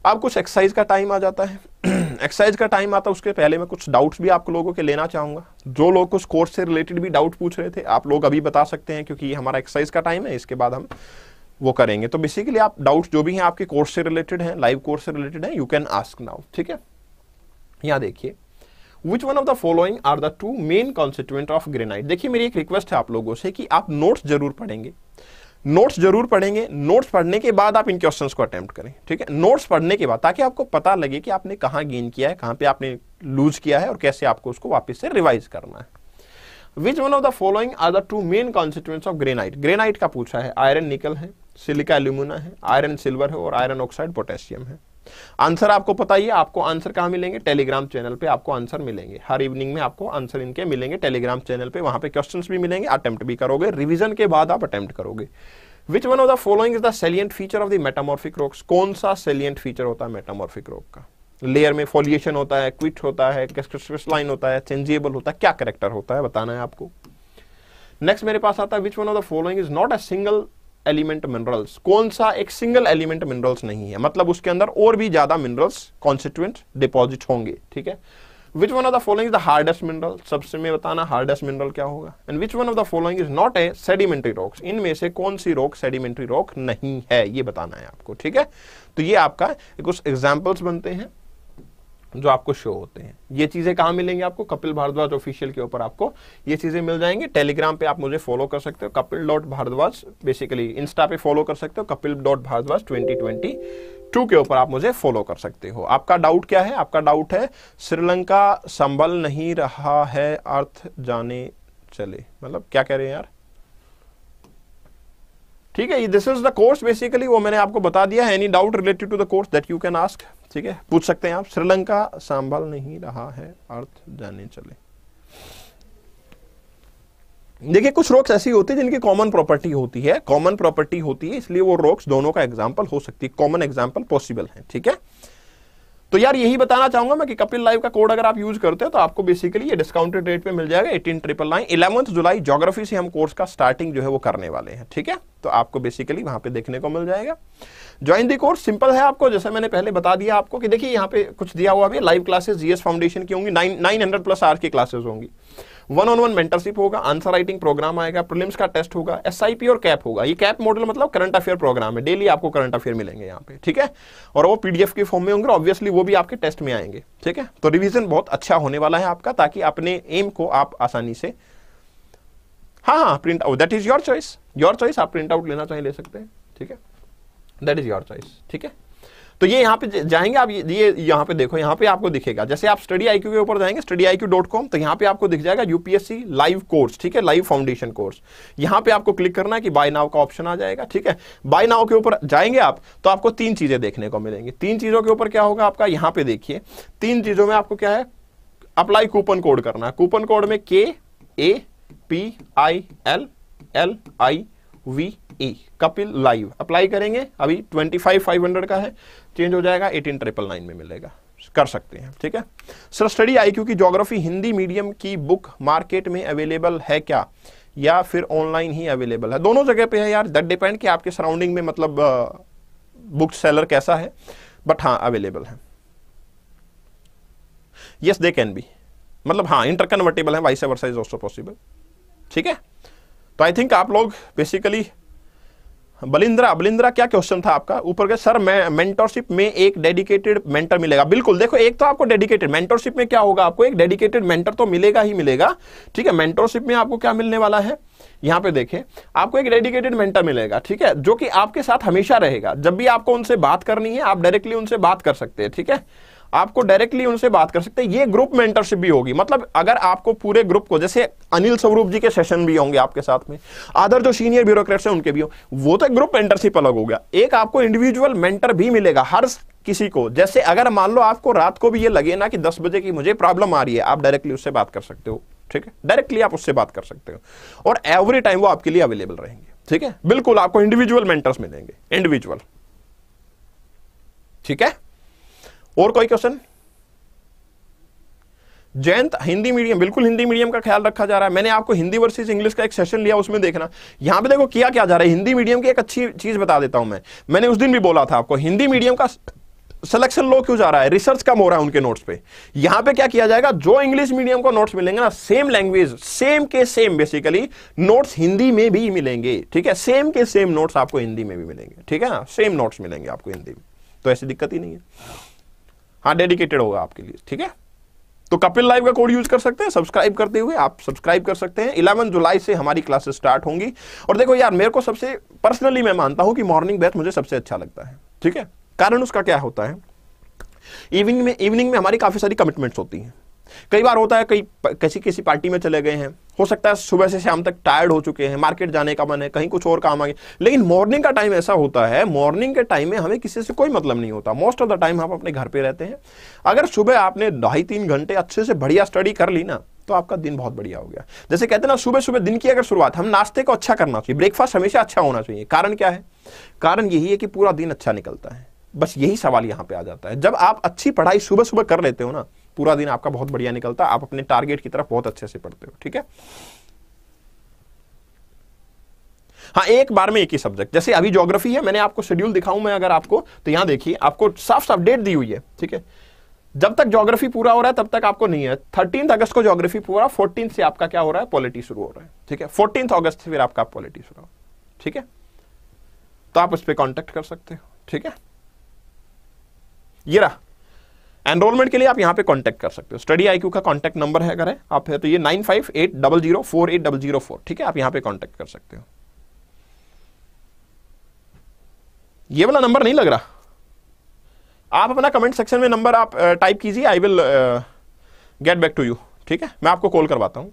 आप कुछ एक्सरसाइज का टाइम आ जाता है एक्सरसाइज का टाइम आता है उसके पहले मैं कुछ डाउट्स भी आप लोगों के लेना चाहूंगा जो लोग कुछ कोर्स से रिलेटेड भी डाउट पूछ रहे थे आप लोग अभी बता सकते हैं क्योंकि ये हमारा एक्सरसाइज का टाइम है इसके बाद हम वो करेंगे तो बेसिकली आप डाउट्स जो भी हैं आपके कोर्स से रिलेटेड हैं लाइव कोर्स से रिलेटेड हैं यू कैन आस्क नाउ ठीक है यहां देखिए which one of the following are the two main constituent of granite देखिए मेरी एक रिक्वेस्ट है आप लोगों से कि आप नोट्स जरूर पढ़ेंगे नोट्स जरूर पढ़ेंगे नोट्स पढ़ने के बाद आप इन क्वेश्चंस को अटेम्प्ट करें ठीक है नोट्स पढ़ने के बाद ताकि आपको पता लगे कि आपने कहां गेन किया है कहां पे आपने लूज किया है और कैसे आपको उसको वापस से रिवाइज करना है which one of the following are the two main constituents of granite granite का पूछा है आयरन निकल है सिलिका एल्यूमिना है आयरन सिल्वर है और आयरन ऑक्साइड पोटेशियम है आंसर आपको पता ही है आपको आंसर कहाँ मिलेंगे टेलीग्राम चैनल पे आपको आंसर मिलेंगे हर इवनिंग में आपको आंसर इनके मिलेंगे टेलीग्राम चैनल पे वहां पे क्वेश्चंस भी मिलेंगे अटेम्प्ट भी करोगे रिवीजन के बाद आप अटेम्प्ट करोगे which one of the following is the salient feature of the metamorphic rocks कौन सा सेलियंट फीचर होता है मेटामॉर्फिक रॉक का लेयर में फॉलिएशन होता है क्विट होता है क्रिस्टलाइन होता है चेंजिएबल होता है क्या करेक्टर होता है बताना है आपको नेक्स्ट मेरे पास आता है which one of the following is not a single element minerals कौन सा एक सिंगल एलिमेंट मिनरल्स नहीं है मतलब उसके अंदर और भी ज्यादा मिनरल्स कॉन्स्टिट्यूंट डिपॉजिट होंगे ठीक है which one of the following is the hardest mineral सबसे में बताना हार्डेस्ट मिनरल क्या होगा and which one of the following is not a sedimentary rocks इनमें से कौन सी रॉक सेडिमेंट्री रॉक नहीं है ये बताना है आपको ठीक है तो ये आपका कुछ एग्जाम्पल्स बनते हैं जो आपको शो होते हैं ये चीज़ें कहाँ मिलेंगी आपको कपिल भारद्वाज ऑफिशियल के ऊपर आपको ये चीज़ें मिल जाएंगी टेलीग्राम पे आप मुझे फॉलो कर सकते हो Kapil dot Bhardwaj basically insta पे फॉलो कर सकते हो Kapil dot Bhardwaj twenty twenty two के ऊपर आप मुझे फॉलो कर सकते हो आपका डाउट क्या है आपका डाउट है श्रीलंका संभल नहीं रहा है अर्थ जाने चले मतलब क्या कह रहे हैं यार ठीक है this is the course basically वो मैंने आपको बता दिया है any doubt related to the course that you can ask ठीक है पूछ सकते हैं आप श्रीलंका संभल नहीं रहा है अर्थ जाने चले देखिए कुछ रोक्स ऐसी होती है जिनकी कॉमन प्रॉपर्टी होती है कॉमन प्रॉपर्टी होती है इसलिए वो रोक्स दोनों का एग्जाम्पल हो सकती है कॉमन एग्जाम्पल पॉसिबल है ठीक है तो यार यही बताना चाहूंगा मैं कि कपिल लाइव का कोड अगर आप यूज करते हो तो आपको बेसिकली ये डिस्काउंटेड रेट पे मिल जाएगा eighteen triple nine eleventh July geography से हम कोर्स का स्टार्टिंग जो है वो करने वाले हैं ठीक है तो आपको बेसिकली वहां पे देखने को मिल जाएगा ज्वाइन दी कोर्स सिंपल है आपको जैसे मैंने पहले बता दिया आपको कि देखिए यहाँ पे कुछ दिया हुआ भी लाइव क्लासेस जीएस फाउंडेशन की होंगी नाइन नाइन हंड्रेड प्लस आर की क्लासेस होंगी वन ऑन वन मेंटरशिप होगा आंसर राइटिंग प्रोग्राम आएगा प्रिलिम्स का टेस्ट होगा एसआईपी और कैप होगा ये कैप मॉडल मतलब करंट अफेयर प्रोग्राम है डेली आपको करंट अफेयर मिलेंगे यहाँ पे ठीक है और वो पीडीएफ के फॉर्म में होंगे ऑब्वियसली वो भी आपके टेस्ट में आएंगे ठीक है तो रिविजन बहुत अच्छा होने वाला है आपका ताकि अपने एम को आप आसानी से हाँ हाँ print out that is your choice your choice आप प्रिंट आउट लेना चाहें ले सकते हैं ठीक है दैट इज योर चॉइस ठीक है तो ये यहाँ पे जाएंगे आप ये यहाँ पे देखो यहाँ पे आपको दिखेगा जैसे आप स्टडी आईक्यू के ऊपर जाएंगे स्टडी आईक्यू डॉट कॉम तो यहाँ पे आपको दिख जाएगा यूपीएससी लाइव कोर्स ठीक है लाइव फाउंडेशन कोर्स यहाँ पे आपको क्लिक करना है कि बाय नाव का ऑप्शन आ जाएगा ठीक है बाय नाव के ऊपर जाएंगे आप तो आपको तीन चीजें देखने को मिलेंगी तीन चीजों के ऊपर क्या होगा आपका यहाँ पे देखिए तीन चीजों में आपको क्या है अप्लाई कूपन कोड करना है कूपन कोड में K A P I L L I V E e, Kapil live apply करेंगे अभी ट्वेंटी फाइव फाइव हंड्रेड का है चेंज हो जाएगा एटीन ट्रिपल नाइन में मिलेगा कर सकते हैं ठीक है सर स्टडी आई की जोग्राफी हिंदी मीडियम की बुक मार्केट में अवेलेबल है क्या या फिर ऑनलाइन ही अवेलेबल है दोनों जगह पे है यार दैट डिपेंड कि आपके सराउंडिंग में मतलब बुक सेलर कैसा है बट हाँ अवेलेबल है यस दे कैन बी मतलब हाँ इंटरकन्वर्टेबल है vice versa is also possible ठीक है तो आई थिंक आप लोग बेसिकली बलिंद्रा बलिंद्रा क्या क्वेश्चन था आपका ऊपर के सर मैं मेंटरशिप में एक डेडिकेटेड मेंटर मिलेगा बिल्कुल देखो एक तो आपको डेडिकेटेड मेंटरशिप में क्या होगा आपको एक डेडिकेटेड मेंटर तो मिलेगा ही मिलेगा ठीक है मेंटरशिप में आपको क्या मिलने वाला है यहाँ पे देखें आपको एक डेडिकेटेड मेंटर मिलेगा ठीक है जो कि आपके साथ हमेशा रहेगा जब भी आपको उनसे बात करनी है आप डायरेक्टली उनसे बात कर सकते हैं ठीक है आपको डायरेक्टली उनसे बात कर सकते हैं ये ग्रुप मेंटरशिप भी होगी मतलब अगर आपको पूरे ग्रुप को जैसे अनिल स्वरूप जी के सेशन भी होंगे आपके साथ में अदर जो सीनियर ब्यूरोक्रेट्स हैं उनके भी हो वो तो ग्रुप मेंटरशिप अलग हो गया एक आपको इंडिविजुअल मेंटर भी मिलेगा हर किसी को जैसे अगर मान लो आपको रात को भी ये लगे ना कि दस बजे की मुझे प्रॉब्लम आ रही है आप डायरेक्टली उससे बात कर सकते हो ठीक है डायरेक्टली आप उससे बात कर सकते हो और एवरी टाइम वो आपके लिए अवेलेबल रहेंगे ठीक है बिल्कुल आपको इंडिविजुअल मेंटर्स मिलेंगे इंडिविजुअल ठीक है और कोई क्वेश्चन जयंत हिंदी मीडियम बिल्कुल हिंदी मीडियम का ख्याल रखा जा रहा है मैंने आपको हिंदी वर्सेस इंग्लिश का एक सेशन लिया उसमें देखना यहां पे देखो किया क्या जा रहा है हिंदी मीडियम की एक अच्छी चीज बता देता हूं मैं मैंने उस दिन भी बोला था आपको हिंदी मीडियम का सिलेक्शन लो क्यों जा रहा है रिसर्च कम हो रहा है उनके नोट्स पे यहां पे क्या किया जाएगा जो इंग्लिश मीडियम को नोट्स मिलेंगे ना सेम लैंग्वेज सेम के सेम बेसिकली नोट्स हिंदी में भी मिलेंगे ठीक है सेम के सेम नोट्स आपको हिंदी में भी मिलेंगे ठीक है ना सेम नोट्स मिलेंगे आपको हिंदी में तो ऐसी दिक्कत ही नहीं है हाँ डेडिकेटेड होगा आपके लिए ठीक है तो कपिल लाइव का कोड यूज कर सकते हैं सब्सक्राइब करते हुए आप सब्सक्राइब कर सकते हैं इलेवन जुलाई से हमारी क्लासेस स्टार्ट होंगी और देखो यार मेरे को सबसे पर्सनली मैं मानता हूं कि मॉर्निंग बैच मुझे सबसे अच्छा लगता है ठीक है कारण उसका क्या होता है इवनिंग में इवनिंग में हमारी काफ़ी सारी कमिटमेंट्स होती हैं कई बार होता है कई किसी किसी पार्टी में चले गए हैं हो सकता है सुबह से शाम तक टायर्ड हो चुके हैं मार्केट जाने का मन है कहीं कुछ और काम आ गया लेकिन मॉर्निंग का टाइम ऐसा होता है मॉर्निंग के टाइम में हमें किसी से कोई मतलब नहीं होता मोस्ट ऑफ द टाइम हम अपने घर पे रहते हैं अगर सुबह आपने ढाई तीन घंटे अच्छे से बढ़िया स्टडी कर ली ना तो आपका दिन बहुत बढ़िया हो गया जैसे कहते हैं ना सुबह सुबह दिन की अगर शुरुआत हम नाश्ते को अच्छा करना चाहिए ब्रेकफास्ट हमेशा अच्छा होना चाहिए कारण क्या है कारण यही है कि पूरा दिन अच्छा निकलता है बस यही सवाल यहाँ पे आ जाता है जब आप अच्छी पढ़ाई सुबह सुबह कर लेते हो ना पूरा दिन आपका बहुत बढ़िया निकलता आप अपने टारगेट की तरफ बहुत अच्छे से पढ़ते हो ठीक है हाँ एक बार में एक ही सब्जेक्ट जैसे अभी ज्योग्राफी है मैंने आपको शेड्यूल दिखाऊं मैं अगर आपको तो यहां देखिए आपको साफ साफ डेट दी हुई है ठीक है जब तक ज्योग्राफी पूरा हो रहा है तब तक आपको नहीं है थर्टीन अगस्त को ज्योग्राफी पूरा फोर्टीन से आपका क्या हो रहा है पॉलिटी शुरू हो रहा है ठीक है फोर्टीन अगस्त से फिर आपका पॉलिटी शुरू हो ठीक है तो आप उस पर कॉन्टेक्ट कर सकते हो ठीक है ये रहा एनरोलमेंट के लिए आप यहाँ पे कांटेक्ट कर सकते हो स्टडी आईक्यू का कांटेक्ट नंबर है अगर है आप है तो ये nine five eight double zero four eight double zero four ठीक है आप यहाँ पे कांटेक्ट कर सकते हो ये वाला नंबर नहीं लग रहा आप अपना कमेंट सेक्शन में नंबर आप टाइप कीजिए I will get back to you ठीक है मैं आपको कॉल करवाता हूँ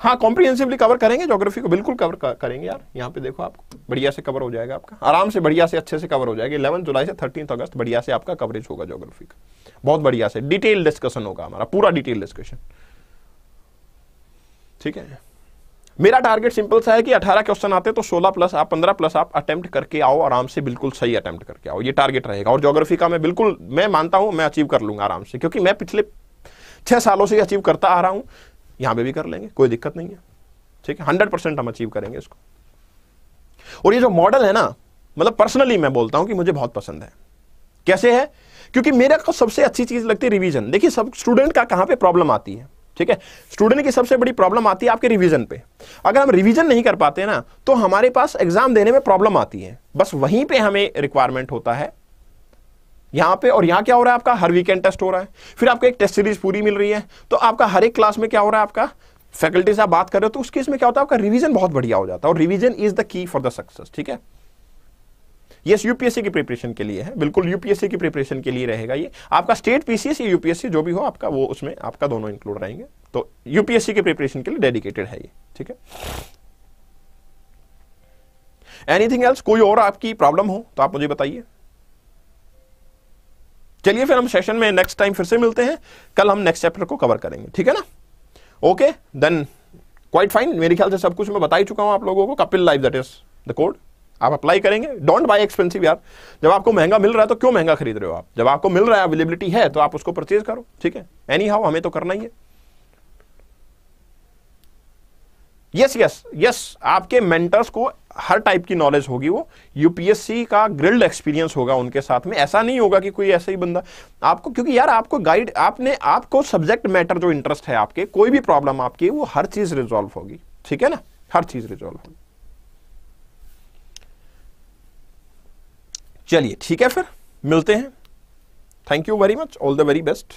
हाँ कॉम्प्रीहेंसिवली कवर करेंगे जोग्राफी को बिल्कुल कवर करेंगे यार यहाँ पे देखो आपको बढ़िया से कवर हो जाएगा आपका आराम से बढ़िया से अच्छे से कवर हो जाएगा इलेवन जुलाई से थर्टीन अगस्त बढ़िया से आपका कवरेज होगा जोग्राफी का बहुत बढ़िया से डिटेल डिस्कशन होगा हमारा पूरा डिटेल डिस्कशन ठीक है मेरा टारगेट सिंपल सा है कि 18 क्वेश्चन आते तो 16 प्लस आप 15 प्लस आप अटेम्प्ट करके आओ आराम से बिल्कुल सही अटेम्प्ट करके आओ ये टारगेट रहेगा और ज्योग्राफी का मैं बिल्कुल मैं मानता हूं मैं अचीव कर लूंगा आराम से क्योंकि मैं पिछले छह सालों से अचीव करता आ रहा हूं यहां पे भी कर लेंगे कोई दिक्कत नहीं है ठीक है हंड्रेड परसेंट हम अचीव करेंगे इसको और ये जो मॉडल है ना मतलब पर्सनली मैं बोलता हूं कि मुझे बहुत पसंद है कैसे है क्योंकि मेरे को सबसे अच्छी चीज लगती है रिवीजन देखिए सब स्टूडेंट का कहां पे प्रॉब्लम आती है ठीक है स्टूडेंट की सबसे बड़ी प्रॉब्लम आती है आपके रिवीजन पे अगर हम रिवीजन नहीं कर पाते ना तो हमारे पास एग्जाम देने में प्रॉब्लम आती है बस वहीं पे हमें रिक्वायरमेंट होता है यहाँ पे और यहां क्या हो रहा है आपका हर वीकेंड टेस्ट हो रहा है फिर आपको एक टेस्ट सीरीज पूरी मिल रही है तो आपका हर एक क्लास में क्या हो रहा है आपका फैकल्टी से आप बात कर रहे हो तो उस केस में क्या होता है आपका रिवीजन बहुत बढ़िया हो जाता है और revision is the key for the success ठीक है यस यूपीएससी की प्रिपरेशन के लिए है बिल्कुल यूपीएससी की प्रिपरेशन के लिए रहेगा ये आपका स्टेट पीसीएस या यूपीएससी जो भी हो आपका वो उसमें आपका दोनों इंक्लूड रहेंगे तो यूपीएससी की प्रिपरेशन के लिए डेडिकेटेड है ये ठीक है एनीथिंग एल्स कोई और आपकी प्रॉब्लम हो तो आप मुझे बताइए चलिए फिर हम सेशन में नेक्स्ट टाइम फिर से मिलते हैं कल हम नेक्स्ट चैप्टर को कवर करेंगे ठीक है ना ओके देन क्वाइट फाइन मेरे ख्याल से सब कुछ मैं बता ही चुका हूं आप लोगों को Kapil life that is the code आप अप्लाई करेंगे डोंट बाय एक्सपेंसिव यार जब आपको महंगा मिल रहा है तो क्यों महंगा खरीद रहे हो आप जब आपको मिल रहा है अवेलेबिलिटी है तो आप उसको परचेज करो ठीक है एनी हाउ हमें तो करना ही है यस यस यस आपके मेंटर्स को हर टाइप की नॉलेज होगी वो यूपीएससी का ग्रिल्ड एक्सपीरियंस होगा उनके साथ में ऐसा नहीं होगा कि कोई ऐसा ही बंदा आपको क्योंकि यार आपको गाइड आपने आपको सब्जेक्ट मैटर जो इंटरेस्ट है आपके कोई भी प्रॉब्लम आपकी वो हर चीज़ रिजॉल्व होगी ठीक है ना हर चीज़ रिजॉल्व होगी चलिए ठीक है फिर मिलते हैं thank you very much all the very best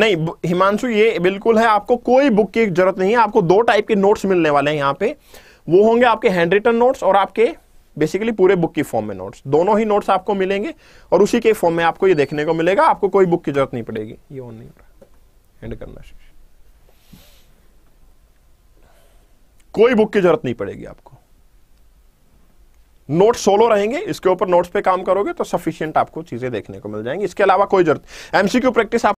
नहीं हिमांशु ये बिल्कुल है आपको कोई बुक की जरूरत नहीं है आपको दो टाइप के नोट्स मिलने वाले हैं यहाँ पे वो होंगे आपके हैंड रिटन नोट्स और आपके बेसिकली पूरे बुक की फॉर्म में नोट्स दोनों ही नोट्स आपको मिलेंगे और उसी के फॉर्म में आपको ये देखने को मिलेगा आपको कोई बुक की जरूरत नहीं पड़ेगी ये ऑन नहीं हो रहा एंड करना कोई बुक की जरूरत नहीं पड़ेगी आपको नोट सोलो रहेंगे इसके ऊपर नोट्स पे काम करोगे तो सफिशियंट आपको चीजें देखने को मिल जाएंगी इसके अलावा कोई जरूरत एमसीक्यू प्रैक्टिस आप